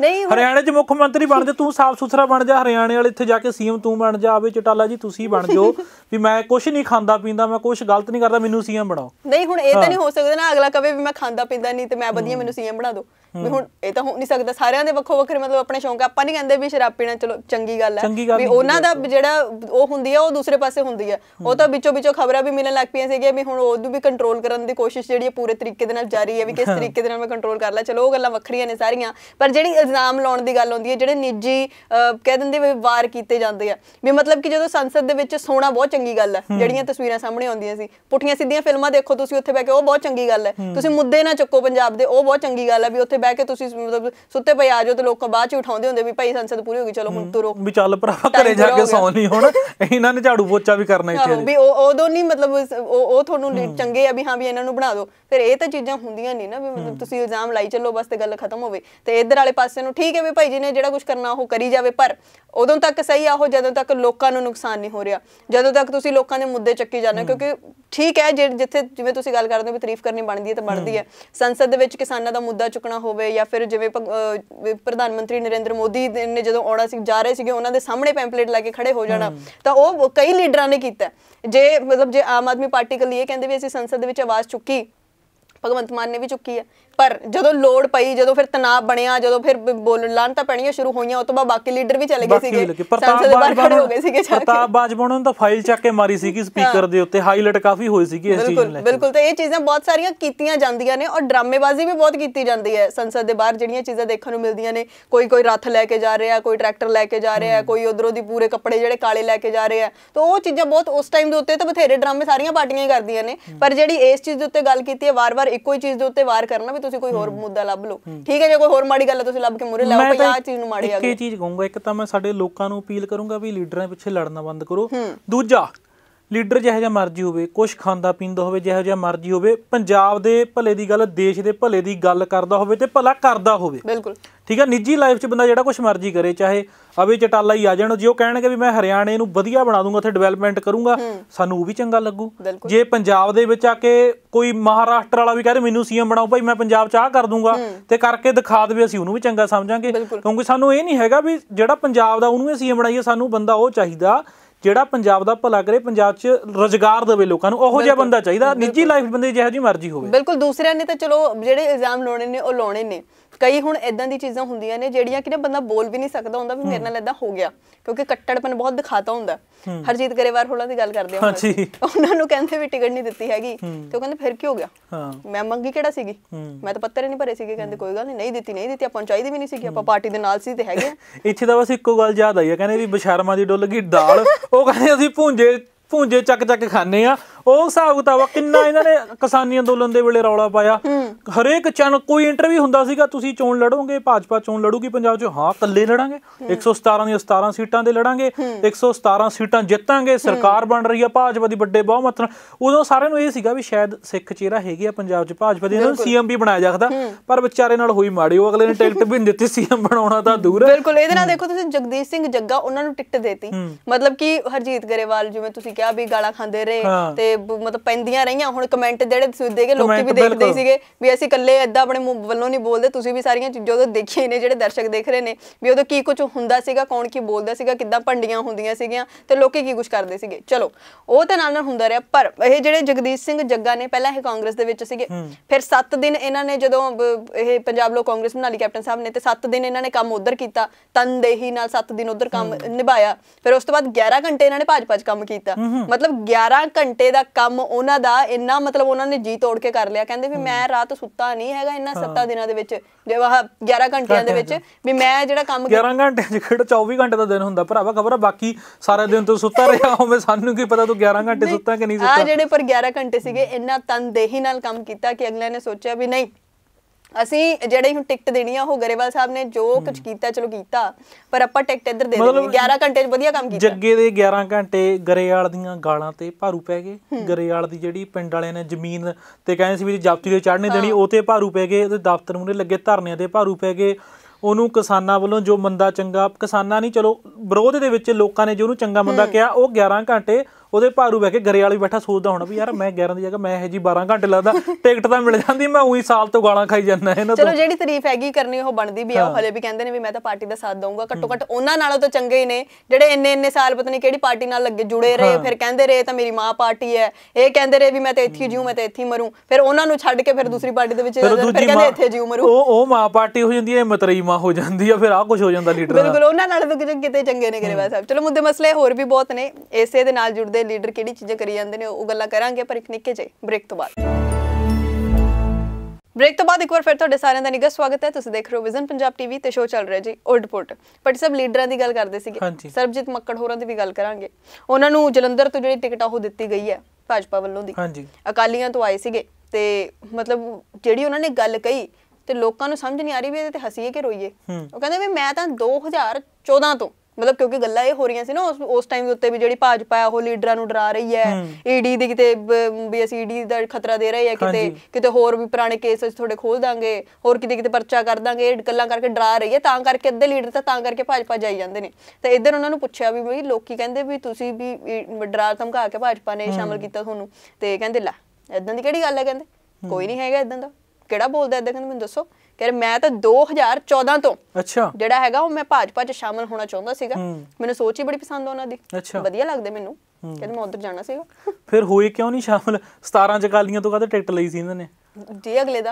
A: ਨਹੀਂ ਹਰਿਆਣੇ
B: 'ਚ ਮੁੱਖ ਮੰਤਰੀ ਬਣ ਜਾ ਤੂੰ ਸਾਫ ਸੁਥਰਾ ਬਣ ਜਾ ਹਰਿਆਣੇ ਵਾਲੇ ਇੱਥੇ ਜਾ ਕੇ ਸੀਐਮ ਤੂੰ ਬਣ ਜਾ ਆਵੇ ਟਾਲਾ ਜੀ ਤੁਸੀਂ ਬਣ ਜਾਓ ਵੀ ਮੈਂ ਕੁਝ ਨਹੀਂ ਖਾਂਦਾ ਪੀਂਦਾ ਮੈਂ ਕੁਝ ਗਲਤ ਨਹੀਂ ਕਰਦਾ ਮੈਨੂੰ ਸੀਐਮ ਬਣਾਓ
A: ਨਹੀਂ ਹੁਣ ਇਹ ਤਾਂ ਨਹੀਂ ਹੋ ਸਕਦਾ ਨਾ ਅਗਲਾ ਕਵੇ ਵੀ ਮੈਂ ਖਾਂਦਾ ਪੀਂਦਾ ਨਹੀਂ ਤੇ ਮੈਂ ਵਧੀਆ ਮੈਨੂੰ ਸੀਐਮ ਬਣਾ ਦੋ ਵੀ ਹੁਣ ਇਹ ਤਾਂ ਹੋ ਨਹੀਂ ਸਕਦਾ ਸਾਰਿਆਂ ਦੇ ਵੱਖੋ ਵੱਖਰੇ ਮਤਲਬ ਆਪਣੇ ਸ਼ੌਂਕ ਆਪਾਂ ਨਹੀਂ ਕਹਿੰਦੇ ਵੀ ਸ਼ਰਾਬ ਪੀਣਾ ਚਲੋ ਚੰਗੀ ਗੱਲ ਹੈ ਵੀ ਉਹਨਾਂ ਦਾ ਜਿਹੜਾ ਉਹ ਹੁੰਦੀ ਆ ਉਹ ਦੂਸਰੇ ਪਾਸੇ ਹੁੰਦੀ ਆ ਉਹ ਤਾਂ ਵਿੱਚੋਂ ਵਿੱਚੋਂ ਖਬਰਾਂ ਵੀ ਮਿਲਣ ਲੱਗ ਪਈਆਂ ਸੀਗੀਆਂ ਵੀ ਹੁਣ ਉਹਨੂੰ ਵੀ ਕੰਟਰੋਲ ਕਰਨ ਦੀ ਕੋਸ਼ਿਸ਼ ਜਿਹੜੀ ਹੈ ਪੂਰੇ ਤਰੀਕੇ ਦੇ ਨਾਲ ਜਾਰੀ ਹੈ ਵੀ ਕਿਸ ਤਰੀਕੇ ਦੇ ਨਾਲ ਮੈਂ ਕੰਟਰੋਲ ਕਰ ਲਾ ਚਲੋ ਉਹ ਗੱਲਾਂ ਵੱਖਰੀਆਂ ਨੇ ਸਾਰੀਆਂ ਪਰ ਜਿਹੜੀ ਇਲਜ਼ਾਮ ਲਾਉਣ ਦੀ ਗੱਲ ਹੁੰਦੀ ਹੈ ਜਿਹੜੇ ਨਿੱਜੀ ਕਹਿ ਦਿੰਦੇ ਵੀ ਵਾਰ ਕੀਤੇ ਜਾਂਦੇ ਆ ਵੀ ਮਤਲਬ ਕਿ ਜਦੋਂ ਸੰਸਦ ਦੇ ਵਿੱਚ ਸੋਣਾ ਬਹੁਤ ਚੰਗੀ ਗੱਲ ਹੈ ਜਿਹੜੀਆਂ ਤਸਵੀਰਾਂ ਸਾਹਮਣੇ ਆਉਂਦੀਆਂ ਸੀ ਪੁੱਠੀਆਂ ਸਿੱਧੀਆਂ ਫਿਲਮਾਂ ਦੇਖੋ ਤੁਸੀਂ ਉੱਥੇ ਬਹਿ ਕੇ ਉਹ ਬਹੁਤ ਚੰਗੀ ਗੱਲ ਹੈ ਤੁਸੀਂ ਮੁੱਦੇ ਨਾ ਚੱਕੋ ਪੰਜਾਬ ਦੇ ਉਹ ਬਹੁਤ ਚੰਗੀ ਗੱਲ ਹੈ ਵੀ ਉੱਥੇ ਬੈ ਕੇ ਤੁਸੀਂ ਮਤਲਬ ਸੁੱਤੇ ਪਏ ਆ ਜਾਓ ਤੇ ਲੋਕਾਂ ਬਾਅਦ ਚ ਉਠਾਉਂਦੇ ਹੁੰਦੇ ਵੀ ਭਾਈ ਸੰਸਦ ਪੂਰੀ ਹੋ ਗਈ ਚਲੋ ਹੁਣ ਤੁਰੋ ਵੀ ਚੱਲ ਭਰਾ
B: ਘਰੇ ਜਾ ਕੇ ਸੌ ਨਹੀਂ ਹੁਣ ਇਹਨਾਂ ਨੇ ਝਾੜੂ ਪੋਚਾ ਵੀ ਕਰਨਾ ਇੱਥੇ ਵੀ
A: ਉਹ ਉਦੋਂ ਨਹੀਂ ਮਤਲਬ ਉਹ ਉਹ ਤੁਹਾਨੂੰ ਚੰਗੇ ਆ ਵੀ ਹਾਂ ਵੀ ਇਹਨਾਂ ਨੂੰ ਬਣਾ ਦਿਓ ਫਿਰ ਇਹ ਤਾਂ ਚੀਜ਼ਾਂ ਹੁੰਦੀਆਂ ਨਹੀਂ ਨਾ ਵੀ ਮਤਲਬ ਤੁਸੀਂ ਇਲਜ਼ਾਮ ਲਾਈ ਚੱਲੋ ਬਸ ਤੇ ਗੱਲ ਖਤਮ ਹੋਵੇ ਤੇ ਇਧਰ ਵਾਲੇ ਪਾਸੇ ਨੂੰ ਠੀਕ ਹੈ ਵੀ ਭਾਈ ਜੀ ਨੇ ਜਿਹੜਾ ਕੁਝ ਕਰਨਾ ਉਹ ਕਰੀ ਜਾਵੇ ਪਰ ਉਦੋਂ ਤੱਕ ਸਹੀ ਆ ਉਹ ਜਦੋਂ ਤੱਕ ਲੋਕਾਂ ਨੂੰ ਨੁਕਸਾਨ ਨਹੀਂ ਹੋ ਰਿਹਾ ਜਦੋਂ ਤੱਕ ਤੁਸੀਂ ਲੋਕਾਂ ਦੇ ਮੁੱਦੇ ਚੱਕੀ ਜਾਂਦੇ ਕਿਉਂਕਿ ਠੀਕ ਹੈ ਜਿੱਥੇ ਜਿਵੇਂ ਤੁਸੀਂ ਗੱਲ ਕਰਦੇ ਹੋ ਵੀ ਤਾਰੀਫ ਕਰਨੀ ਬਣਦੀ ਹੈ ਤਾਂ ਬਣਦੀ ਹੈ ਸੰਸਦ ਦੇ ਵਿੱਚ ਕਿਸਾਨਾਂ ਦਾ ਮੁੱਦਾ ਚੁੱਕਣਾ ਹੋਵੇ ਜਾਂ ਫਿਰ ਜਿਵੇਂ ਪ੍ਰਧਾਨ ਮੰਤਰੀ ਨਰਿੰਦਰ ਮੋਦੀ ਨੇ ਜਦੋਂ ਆਉਣਾ ਸੀ ਜਾ ਰਹੇ ਸੀਗੇ ਉਹਨਾਂ ਦੇ ਸਾਹਮਣੇ ਪੈਂਪਲੇਟ ਲੈ ਕੇ ਖੜੇ ਹੋ ਜਾਣ ਜਾਣਾ ਤਾਂ ਉਹ ਕਈ ਲੀਡਰਾਂ ਨੇ ਕੀਤਾ ਜੇ ਮਤਲਬ ਜੇ ਆਮ ਆਦਮੀ ਪਾਰਟੀ ਕੋਲ ਇਹ ਕਹਿੰਦੇ ਵੀ ਅਸੀਂ ਸੰਸਦ ਦੇ ਵਿੱਚ ਆਵਾਜ਼ ਚੁੱਕੀ ਭਗਵੰਤ ਮਾਨ ਨੇ ਵੀ ਚੁੱਕੀ ਹੈ ਪਰ ਜਦੋਂ ਲੋੜ ਪਈ ਜਦੋਂ ਫਿਰ ਤਣਾਅ ਬਣਿਆ ਜਦੋਂ ਫਿਰ ਬੋਲਣ ਲਾਂ ਤਾਂ ਪੈਣੀਆਂ ਸ਼ੁਰੂ ਹੋਈਆਂ ਉਸ ਤੋਂ ਬਾਅਦ ਬਾਕੀ ਲੀਡਰ ਵੀ ਚਲੇ ਗਏ ਸੀਗੇ ਸੰਸਦ ਦੇ ਬਾਹਰ ਖੜੇ ਹੋ ਗਏ ਸੀਗੇ ਜਾ ਪ੍ਰਤਾਪ
B: ਬਾਜਵਾ ਉਹਨਾਂ ਤਾਂ ਫਾਈਲ ਚੱਕ ਕੇ ਮਾਰੀ ਸੀਗੀ ਸਪੀਕਰ ਦੇ ਉੱਤੇ ਹਾਈਲਾਈਟ ਕਾਫੀ ਹੋਈ ਸੀਗੀ ਇਸ ਚੀਜ਼ ਨੇ
A: ਬਿਲਕੁਲ ਤੇ ਇਹ ਚੀਜ਼ਾਂ ਬਹੁਤ ਸਾਰੀਆਂ ਕੀਤੀਆਂ ਜਾਂਦੀਆਂ ਨੇ ਔਰ ਡਰਾਮੇਬਾਜ਼ੀ ਵੀ ਬਹੁਤ ਕੀਤੀ ਜਾਂਦੀ ਹੈ ਸੰਸਦ ਦੇ ਬਾਹਰ ਜਿਹੜੀਆਂ ਚੀਜ਼ਾਂ ਦੇਖਣ ਨੂੰ ਮਿਲਦੀਆਂ ਨੇ ਕੋਈ ਕੋਈ ਰੱਥ ਲੈ ਕੇ ਜਾ ਰਿਹਾ ਕੋਈ ਟਰੈਕਟਰ ਲੈ ਕੇ ਜਾ ਰਿਹਾ ਕੋਈ ਉਧਰੋਂ ਦੀ ਪੂਰੇ ਕੱਪੜੇ ਜਿਹੜੇ ਕਾਲੇ ਲੈ ਕੇ ਜਾ ਰਹੇ ਆ ਤਾਂ ਉਹ ਚੀਜ਼ਾਂ ਬਹੁਤ ਉਸ ਟਾਈਮ ਦੇ ਉੱਤੇ ਤਾਂ ਬਥੇਰੇ ਡਰਾਮੇ ਸਾਰੀਆਂ ਪਾਰਟੀਆਂ ਹੀ ਕਰਦੀਆਂ ਨੇ ਪਰ ਜਿਹੜੀ ਇਸ ਚੀਜ਼ ਦੇ ਉੱਤੇ ਗੱਲ ਕੀਤੀ ਹੈ ਵਾਰ-ਵਾਰ ਇੱਕੋ ਹੀ ਚੀਜ਼ ਦੇ ਉੱਤੇ ਵਾਰ ਕਰਨਾ ਵੀ ਤੁਸੀਂ ਕੋਈ ਹੋਰ ਮੁੱਦਾ ਲੱਭ ਲਓ ਠੀਕ ਹੈ ਜੇ ਕੋਈ ਹੋਰ ਮਾੜੀ ਗੱਲ ਹੈ ਤੁਸੀਂ ਲੱਭ ਕੇ ਮੂਰੇ ਲਾਓ ਭਈ ਆਹ ਚੀਜ਼ ਨੂੰ ਮਾੜੀ ਆ ਗਈ ਇੱਕ
B: ਚੀਜ਼ ਕਹੂੰਗਾ ਇੱਕ ਤਾਂ ਮੈਂ ਸਾਡੇ ਲੋਕਾਂ ਨੂੰ ਅਪੀਲ ਕਰੂੰਗਾ ਵੀ ਲੀਡਰਾਂ ਪਿੱਛੇ ਲੜਨਾ ਬੰਦ ਕਰੋ ਦੂਜਾ ਲੀਡਰ ਜਿਹੋ ਜਿਹਾ ਮਰਜ਼ੀ ਹੋਵੇ ਕੁਛ ਖਾਂਦਾ ਪੀਂਦਾ ਹੋਵੇ ਜਿਹੋ ਜਿਹਾ ਮਰਜ਼ੀ ਹੋਵੇ ਪੰਜਾਬ ਦੇ ਭਲੇ ਦੀ ਗੱਲ ਦੇਸ਼ ਦੇ ਭਲੇ ਦੀ ਗੱਲ ਕਰਦਾ ਹੋਵੇ ਤੇ ਭਲਾ ਕਰਦਾ ਹੋਵੇ ਬਿਲਕੁਲ ਠੀਕ ਹੈ ਨਿੱਜੀ ਲਾਈਫ 'ਚ ਬੰਦਾ ਜਿਹੜਾ ਕੁਝ ਮਰਜ਼ੀ ਕਰੇ ਚਾਹੇ ਅਵੇ ਚਟਾਲਾ ਹੀ ਆ ਜਾਣ ਜੇ ਉਹ ਕਹਿਣਗੇ ਵੀ ਮੈਂ ਹਰਿਆਣੇ ਨੂੰ ਵਧੀਆ ਬਣਾ ਦੂੰਗਾ ਉੱਥੇ ਡਿਵੈਲਪਮੈਂਟ ਕਰੂੰਗਾ ਸਾਨੂੰ ਉਹ ਵੀ ਚੰਗਾ ਲੱਗੂ ਜੇ ਪੰਜਾਬ ਦੇ ਵਿੱਚ ਆ ਕੇ ਕੋਈ ਮਹਾਰਾਸ਼ਟਰ ਵਾਲਾ ਵੀ ਕਹੇ ਮੈਨੂੰ ਸੀਐਮ ਬਣਾਓ ਭਾਈ ਮੈਂ ਪੰਜਾਬ 'ਚ ਆ ਕਰ ਦੂੰਗਾ ਤੇ ਕਰਕੇ ਦਿਖਾ ਦੇਵੇ ਅਸੀਂ ਉਹਨੂੰ ਵੀ ਚੰਗਾ ਸਮਝਾਂਗੇ ਕਿਉਂਕਿ ਸਾਨੂੰ ਇਹ ਨਹੀਂ ਹੈਗਾ ਵੀ ਜਿਹੜਾ ਪੰਜਾਬ ਦਾ ਉਹਨੂੰ ਹੀ ਸੀਐਮ ਬਣਾਈਏ ਸਾਨੂੰ ਬੰਦਾ ਉਹ ਚਾਹੀਦਾ ਜਿਹੜਾ ਪੰਜਾਬ ਦਾ ਭਲਾ ਕਰੇ ਪੰਜਾਬ 'ਚ ਰੋਜ਼ਗਾਰ ਦੇਵੇ ਲੋਕਾਂ ਨੂੰ ਉਹੋ ਜਿਹਾ ਬੰਦਾ ਚਾਹੀਦਾ ਨਿੱਜੀ ਲਾਈਫ ਬੰਦੇ ਜਿਹੋ ਜੀ ਮਰਜ਼ੀ ਹੋਵੇ
A: ਬਿਲਕੁਲ ਦੂਸਰਿਆਂ ਨੇ ਤਾਂ ਚਲੋ ਜਿਹੜੇ ਇਲਜ਼ਾਮ ਲਾਉਣੇ ਨੇ ਉਹ ਲਾਉਣੇ ਨੇ ਕਈ ਹੁਣ ਇਦਾਂ ਦੀ ਚੀਜ਼ਾਂ ਹੁੰਦੀਆਂ ਨੇ ਜਿਹੜੀਆਂ ਕਿ ਨਾ ਬੰਦਾ ਬੋਲ ਵੀ ਨਹੀਂ ਸਕਦਾ ਹੁੰਦਾ ਵੀ ਮੇਰੇ ਨਾਲ ਇਦਾਂ ਹੋ ਗਿਆ ਕਿਉਂਕਿ ਕੱਟੜਪਨ ਬਹੁਤ ਦਿਖਾਤਾ ਹੁੰਦਾ ਹਰਜੀਤ ਗਰੇਵਾਲ ਹੋਲਾਂ ਦੀ ਗੱਲ ਕਰਦੇ ਹਾਂ ਉਹਨਾਂ ਨੂੰ ਕਹਿੰਦੇ ਵੀ ਟਿਕਟ ਨਹੀਂ ਦਿੱਤੀ ਹੈਗੀ ਤੇ ਉਹ ਕਹਿੰਦੇ ਫਿਰ ਕੀ ਹੋ ਗਿਆ ਮੈਂ ਮੰਗੀ ਕਿਹੜਾ ਸੀਗੀ ਮੈਂ ਤਾਂ ਪੱਤਰ ਹੀ ਨਹੀਂ ਭਰੇ ਸੀਗੇ ਕਹਿੰਦੇ ਕੋਈ ਗੱਲ ਨਹੀਂ ਨਹੀਂ ਦਿੱਤੀ ਨਹੀਂ ਦਿੱਤੀ ਆਪਾਂ ਚਾਹੀਦੀ ਵੀ ਨਹੀਂ ਸੀਗੀ ਆਪਾਂ ਪਾਰਟੀ ਦੇ ਨਾਲ ਸੀ ਤੇ ਹੈਗੇ
B: ਇੱਥੇ ਤਾਂ ਬਸ ਇੱਕੋ ਗੱਲ ਯਾਦ ਆਈ ਹੈ ਕਹਿੰਦੇ ਵੀ ਬਸ਼ਰਮਾ ਦੀ ਡੁੱਲ ਗਈ ਦਾਲ ਉਹ ਕਹਿੰਦੇ ਅਸੀਂ ਭੁੰਜੇ ਭੁੰਜੇ ਚੱਕ ਚੱਕ ਖਾਣੇ ਆ ਉਹ ਹਿਸਾਬ ਕਿਤਾਬ ਆ, ਕਿੰਨਾ ਇਹਨਾਂ ਨੇ ਕਿਸਾਨੀ ਅੰਦੋਲਨ ਦੇ ਵੇਲੇ ਰੌਲਾ ਪਾਇਆ ਹਰੇਕ ਚੈਨਲ ਕੋਈ ਇੰਟਰਵਿਊ ਹੁੰਦਾ ਸੀਗਾ ਤੁਸੀਂ ਚੋਣ ਲੜੋਗੇ ਭਾਜਪਾ ਚੋਣ ਲੜੂਗੀ ਪੰਜਾਬ 'ਚ ਹਾਂ ਇਕੱਲੇ ਲੜਾਂਗੇ 117 ਦੀਆਂ 17 ਸੀਟਾਂ ਦੇ ਲੜਾਂਗੇ 117 ਸੀਟਾਂ ਜਿੱਤਾਂਗੇ ਸਰਕਾਰ ਬਣ ਰਹੀ ਆ ਭਾਜਪਾ ਦੀ ਵੱਡੇ ਬਹੁਮਤ ਨਾਲ ਉਦੋਂ ਸਾਰਿਆਂ ਨੂੰ ਇਹ ਸੀਗਾ ਵੀ ਸ਼ਾਇਦ ਸਿੱਖ ਚਿਹਰਾ ਹੈਗੀ ਆ ਪੰਜਾਬ 'ਚ ਭਾਜਪਾ ਦੀ ਇਹਨਾਂ ਨੂੰ ਸੀਐਮ ਵੀ ਬਣਾਇਆ ਜਾਂਦਾ ਪਰ ਵਿਚਾਰੇ ਨਾਲ ਹੋਈ ਮਾੜੀ ਉਹ ਅਗਲੇ ਨੇ ਟਿਕਟ ਵੀ ਨਹੀਂ ਦਿੱਤੀ ਸੀਐਮ ਬਣਾਉਣਾ ਤਾਂ ਦੂਰ ਹੈ ਬਿਲਕੁਲ
A: ਇਹਦੇ ਨਾਲ ਦੇਖੋ ਤੁਸੀਂ ਜਗਦੀਸ਼ ਸਿੰਘ ਜੱਗਾ ਉਹਨਾਂ ਨੂੰ ਟਿਕਟ ਦੇਤੀ ਮਤਲਬ ਕਿ ਹਰਜੀਤ ਗਰੇਵਾਲ ਜਿਵੇਂ ਤੁਸੀਂ ਕਿਹਾ ਵੀ ਗਾਲਾਂ ਖਾਂਦੇ ਰਹੇ ਤੇ ਮਤਲਬ ਪੈਂਦੀਆਂ ਰਹੀਆਂ ਹੁਣ ਕਮੈਂਟ ਜਿਹੜੇ ਤੁਸੀਂ ਦੇਗੇ ਲੋਕੀ ਵੀ ਦੇਖਦੇ ਸੀਗੇ ਵੀ ਅਸੀਂ ਇਕੱਲੇ ਐਦਾਂ ਆਪਣੇ ਵੱਲੋਂ ਨਹੀਂ ਬੋਲਦੇ ਤੁਸੀਂ ਵੀ ਸਾਰੀਆਂ ਚੀਜ਼ਾਂ ਉਹ ਦੇਖੀਆਂ ਨੇ ਜਿਹੜੇ ਦਰਸ਼ਕ ਦੇਖ ਰਹੇ ਨੇ ਵੀ ਉਹਦਾ ਕੀ ਕੁਝ ਹੁੰਦਾ ਸੀਗਾ ਕੌਣ ਕੀ ਬੋਲਦਾ ਸੀਗਾ ਕਿੱਦਾਂ ਭੰਡੀਆਂ ਹੁੰਦੀਆਂ ਸੀਗੀਆਂ ਤੇ ਲੋਕੀ ਕੀ ਕੁਝ ਕਰਦੇ ਸੀਗੇ ਚਲੋ ਉਹ ਤਾਂ ਨਾਲ ਨਾਲ ਹੁੰਦਾ ਰਿਹਾ ਪਰ ਇਹ ਜਿਹੜੇ ਜਗਦੀਸ਼ ਸਿੰਘ ਜੱਗਾ ਨੇ ਪਹਿਲਾਂ ਇਹ ਕਾਂਗਰਸ ਦੇ ਵਿੱਚ ਸੀਗੇ ਫਿਰ 7 ਦਿਨ ਇਹਨਾਂ ਨੇ ਜਦੋਂ ਇਹ ਪੰਜਾਬ ਲੋਕ ਕਾਂਗਰਸ ਬਣਾ ਲਈ ਕੈਪਟਨ ਸਾਹਿਬ ਨੇ ਤੇ 7 ਦਿਨ ਇਹਨਾਂ ਨੇ ਕੰਮ ਉਧਰ ਕੀਤਾ ਤਨਦੇਹੀ ਨਾਲ 7 ਦਿਨ ਉਧਰ ਕੰਮ ਨਿਭਾਇਆ ਫਿਰ ਉਸ ਤੋਂ ਬਾਅਦ 11 ਘੰਟੇ ਇਹਨਾਂ ਨੇ ਭਾਜਪਾ 'ਚ ਕੰਮ ਕੀਤਾ ਮਤਲਬ 11 ਘੰਟੇ ਜਿਹੜਾ ਕੰਮ ਉਹਨਾਂ ਦਾ ਇੰਨਾ ਮਤਲਬ ਉਹਨਾਂ ਨੇ ਜੀ ਤੋੜ ਕੇ ਕਰ ਲਿਆ ਕਹਿੰਦੇ ਵੀ ਮੈਂ ਰਾਤ ਸੁੱਤਾ ਨਹੀਂ ਹੈਗਾ ਇੰਨਾ 7 ਦਿਨਾਂ ਦੇ ਵਿੱਚ ਜੇ 11 ਘੰਟਿਆਂ ਦੇ ਵਿੱਚ ਵੀ ਮੈਂ ਜਿਹੜਾ ਕੰਮ 11
B: ਘੰਟੇ ਜਿਹੜਾ 24 ਘੰਟੇ ਦਾ ਦਿਨ ਹੁੰਦਾ ਭਰਾਵਾ ਖਬਰ ਆ ਬਾਕੀ ਸਾਰਾ ਦਿਨ ਤੂੰ ਸੁੱਤਾ ਰਿਹਾ ਹੋਵੇਂ ਸਾਨੂੰ ਕੀ ਪਤਾ ਤੂੰ 11 ਘੰਟੇ ਸੁੱਤਾ ਕਿ ਨਹੀਂ ਸੁੱਤਾ ਆ ਜਿਹੜੇ
A: ਪਰ 11 ਘੰਟੇ ਸੀਗੇ ਇੰਨਾ ਤਨਦੇਹੀ ਨਾਲ ਕੰਮ ਕੀਤਾ ਕਿ ਅਗਲੇ ਨੇ ਸੋਚਿਆ ਵੀ ਨਹੀਂ ਅਸੀਂ ਜਿਹੜੇ ਹੁਣ ਟਿਕਟ ਦੇਣੀ ਆ ਉਹ ਗਰੇਵਾਲ ਸਾਹਿਬ ਨੇ ਜੋ ਕੁਝ ਕੀਤਾ ਚਲੋ ਕੀਤਾ ਪਰ ਆਪਾਂ ਟਿਕਟ ਇੱਧਰ ਦੇ ਦੇਣੀ 11 ਘੰਟੇ ਚ ਵਧੀਆ ਕੰਮ ਕੀਤਾ
B: ਜੱਗੇ ਦੇ 11 ਘੰਟੇ ਗਰੇਵਾਲ ਦੀਆਂ ਗਾਲਾਂ ਤੇ ਭਾਰੂ ਪੈ ਗਏ ਗਰੇਵਾਲ ਦੀ ਜਿਹੜੀ ਪਿੰਡ ਵਾਲਿਆਂ ਨੇ ਜ਼ਮੀਨ ਤੇ ਕਹਿੰਦੇ ਸੀ ਵੀ ਜ਼ਬਤੀ ਦੇ ਚੜ੍ਹਨੇ ਦੇਣੀ ਉਹ ਤੇ ਭਾਰੂ ਪੈ ਗਏ ਉਹਦੇ ਦਫ਼ਤਰ ਮੂਰੇ ਲੱਗੇ ਧਰਨਿਆਂ ਤੇ ਭਾਰੂ ਪੈ ਗਏ ਉਹਨੂੰ ਕਿਸਾਨਾਂ ਵੱਲੋਂ ਜੋ ਮੰਦਾ ਚੰਗਾ ਕਿਸਾਨਾਂ ਨਹੀਂ ਚਲੋ ਵਿਰੋਧ ਦੇ ਵਿੱਚ ਲੋਕਾਂ ਨੇ ਜੋ ਉਹਨੂੰ ਚੰਗਾ ਮੰਦਾ ਕਿਹਾ ਉਹ 11 ਘੰਟੇ ਉਹਦੇ ਭਾਰੂ ਬਹਿ ਕੇ ਗਰੇ ਵਾਲੀ ਬੈਠਾ ਸੋਚਦਾ ਹੋਣਾ ਵੀ ਯਾਰ ਮੈਂ 11 ਦੀ ਜਗ੍ਹਾ ਮੈਂ ਇਹ ਜੀ 12 ਘੰਟੇ ਲੱਗਦਾ ਟਿਕਟ ਤਾਂ ਮਿਲ ਜਾਂਦੀ ਮੈਂ ਉਹੀ ਸਾਲ ਤੋਂ ਗਾਲਾਂ ਖਾਈ ਜਾਂਦਾ ਇਹਨਾਂ ਤੋਂ ਚਲੋ ਜਿਹੜੀ
A: ਤਾਰੀਫ ਹੈਗੀ ਕਰਨੀ ਉਹ ਬਣਦੀ ਵੀ ਆ ਉਹ ਹਲੇ ਵੀ ਕਹਿੰਦੇ ਨੇ ਵੀ ਮੈਂ ਤਾਂ ਪਾਰਟੀ ਦਾ ਸਾਥ ਦਊਂਗਾ ਘੱਟੋ ਘੱਟ ਉਹਨਾਂ ਨਾਲੋਂ ਤਾਂ ਚੰਗੇ ਹੀ ਨੇ ਜਿਹੜੇ ਇੰਨੇ ਇੰਨੇ ਸਾਲ ਪਤਾ ਨਹੀਂ ਕਿਹੜੀ ਪਾਰਟੀ ਨਾਲ ਲੱਗੇ ਜੁੜੇ ਰਹੇ ਫਿਰ ਕਹਿੰਦੇ ਰਹੇ ਤਾਂ ਮੇਰੀ ਮਾਂ ਪਾਰਟੀ ਹੈ ਇਹ ਕਹਿੰਦੇ ਰਹੇ ਵੀ ਮੈਂ ਤਾਂ ਇੱਥੇ ਜੀਉ ਮੈਂ ਤਾਂ ਇੱਥੇ ਮਰੂੰ ਫਿਰ ਉਹਨਾਂ ਨੂੰ ਛੱਡ ਕੇ ਫਿਰ ਦੂਸਰੀ ਪਾਰਟੀ ਦੇ ਵਿੱਚ ਫਿਰ ਕਹਿੰਦੇ ਇੱਥੇ
B: ਜੀਉ ਮਰੂੰ ਉਹ ਉਹ ਮਾਂ ਪਾਰਟੀ ਹੋ ਜਾਂਦੀ ਹੈ ਮਤਰਈ ਮਾਂ ਹੋ ਜਾਂਦੀ ਹੈ ਫਿਰ ਆ ਕੁਝ ਹੋ ਜਾਂਦਾ ਲੀਡਰ ਬਿਲਕੁਲ
A: ਉਹਨਾਂ ਨਾਲ ਵੀ ਕਿਤੇ ਚੰਗੇ ਨੇ ਗਰੇਵਾ ਸਾਹਿਬ ਚਲੋ ਮੁੱਦੇ ਮਸਲੇ ਹੋਰ ਵੀ ਬਹੁਤ ਨੇ ਇਸੇ ਦੇ ਨਾਲ ਜੁੜਦੇ ਦੇ ਲੀਡਰ ਕਿਹੜੀ ਚੀਜ਼ਾਂ ਕਰੀ ਜਾਂਦੇ ਨੇ ਉਹ ਗੱਲਾਂ ਕਰਾਂਗੇ ਪਰ ਇੱਕ ਨਿੱਕੇ ਜੇ ਬ੍ਰੇਕ ਤੋਂ ਬਾਅਦ ਬ੍ਰੇਕ ਤੋਂ ਬਾਅਦ ਇੱਕ ਵਾਰ ਫਿਰ ਤੁਹਾਡੇ ਸਾਰਿਆਂ ਦਾ ਨਿੱਘਾ ਸਵਾਗਤ ਹੈ ਤੁਸੀਂ ਦੇਖ ਰਹੇ ਹੋ ਵਿਜ਼ਨ ਪੰਜਾਬ ਟੀਵੀ ਤੇ ਸ਼ੋਅ ਚੱਲ ਰਿਹਾ ਜੀ ਓਲਡ ਪੁੱਟ ਪਰ ਸਭ ਲੀਡਰਾਂ ਦੀ ਗੱਲ ਕਰਦੇ ਸੀਗੇ ਸਰਬਜੀਤ ਮੱਕੜ ਹੋਰਾਂ ਦੀ ਵੀ ਗੱਲ ਕਰਾਂਗੇ ਉਹਨਾਂ ਨੂੰ ਜਲੰਧਰ ਤੋਂ ਜਿਹੜੀ ਟਿਕਟ ਉਹ ਦਿੱਤੀ ਗਈ ਹੈ ਭਾਜਪਾ ਵੱਲੋਂ ਦੀ ਅਕਾਲੀਆਂ ਤੋਂ ਆਏ ਸੀਗੇ ਤੇ ਮਤਲਬ ਜਿਹੜੀ ਉਹਨਾਂ ਨੇ ਗੱਲ ਕਹੀ ਤੇ ਲੋਕਾਂ ਨੂੰ ਸਮਝ ਨਹੀਂ ਆ ਰਹੀ ਵੀ ਇਹਦੇ ਤੇ ਹਸੀਏ ਕਿ ਰੋਈਏ ਉਹ ਕਹਿੰਦੇ ਵੀ ਮੈਂ ਤਾਂ 2014 ਤੋਂ ਮਤਲਬ ਕਿਉਂਕਿ ਗੱਲਾਂ ਇਹ ਹੋ ਰਹੀਆਂ ਸੀ ਨਾ ਉਸ ਉਸ ਟਾਈਮ ਦੇ ਉੱਤੇ ਵੀ ਜਿਹੜੀ ਭਾਜਪਾ ਆ ਉਹ ਲੀਡਰਾਂ ਨੂੰ ਡਰਾ ਰਹੀ ਹੈ ਈਡੀ e ਦੇ ਕਿਤੇ ਵੀ ਅਸੀਂ ਈਡੀ e ਦਾ ਖਤਰਾ ਦੇ ਰਹੇ ਹੈ ਕਿਤੇ ਕਿਤੇ ਹੋਰ ਵੀ ਪੁਰਾਣੇ ਕੇਸ ਅਸੀਂ ਤੁਹਾਡੇ ਖੋਲ ਦਾਂਗੇ ਹੋਰ ਕਿਤੇ ਕਿਤੇ ਪਰਚਾ ਕਰ ਦਾਂਗੇ ਇਹ ਗੱਲਾਂ ਕਰਕੇ ਡਰਾ ਰਹੀ ਹੈ ਤਾਂ ਕਰਕੇ ਅੱਧੇ ਲੀਡਰ ਤਾਂ ਤਾਂ ਕਰਕੇ ਭਾਜਪਾ ਜਾਈ ਜਾਂਦੇ ਨੇ ਤੇ ਇਧਰ ਉਹਨਾਂ ਨੂੰ ਪੁੱਛਿਆ ਵੀ ਬਈ ਲੋਕੀ ਕਹਿੰਦੇ ਵੀ ਤੁਸੀਂ ਵੀ ਡਰਾ ਧਮਕਾ ਕੇ ਭਾਜਪਾ ਨੇ ਸ਼ਾਮਲ ਕੀਤਾ ਤੁਹਾਨੂੰ ਤੇ ਕਹਿੰਦੇ ਲੈ ਇਦਾਂ ਦੀ ਕਿਹੜੀ ਗੱਲ ਹੈ ਕਹਿੰਦੇ ਕੋਈ ਨਹੀਂ ਹੈਗਾ ਇਦਾਂ ਦਾ ਕਿਹੜਾ ਬੋਲਦਾ ਇਦਾਂ ਕਹਿੰਦੇ ਮੈਨੂੰ ਦੱਸੋ ਕਿ ਮੈਂ ਤਾਂ 2014 ਤੋਂ ਅੱਛਾ ਜਿਹੜਾ ਹੈਗਾ ਉਹ ਮੈਂ ਭਾਜਪਾ 'ਚ ਸ਼ਾਮਲ ਹੋਣਾ ਚਾਹੁੰਦਾ ਸੀਗਾ ਮੈਨੂੰ ਸੋਚ ਹੀ ਬੜੀ ਪਸੰਦ ਉਹਨਾਂ ਦੀ ਵਧੀਆ ਲੱਗਦੇ ਮੈਨੂੰ ਕਹਿੰਦੇ ਮੈਂ ਉਧਰ ਜਾਣਾ ਸੀਗਾ
B: ਫਿਰ ਹੋਏ ਕਿਉਂ ਨਹੀਂ ਸ਼ਾਮਲ 17 ਚ ਕਾਲੀਆਂ ਤੋਂ ਕਾਹਦੇ ਟਿਕਟ ਲਈ ਸੀ ਇਹਨਾਂ ਨੇ ਜੇ ਅਗਲੇ ਦਾ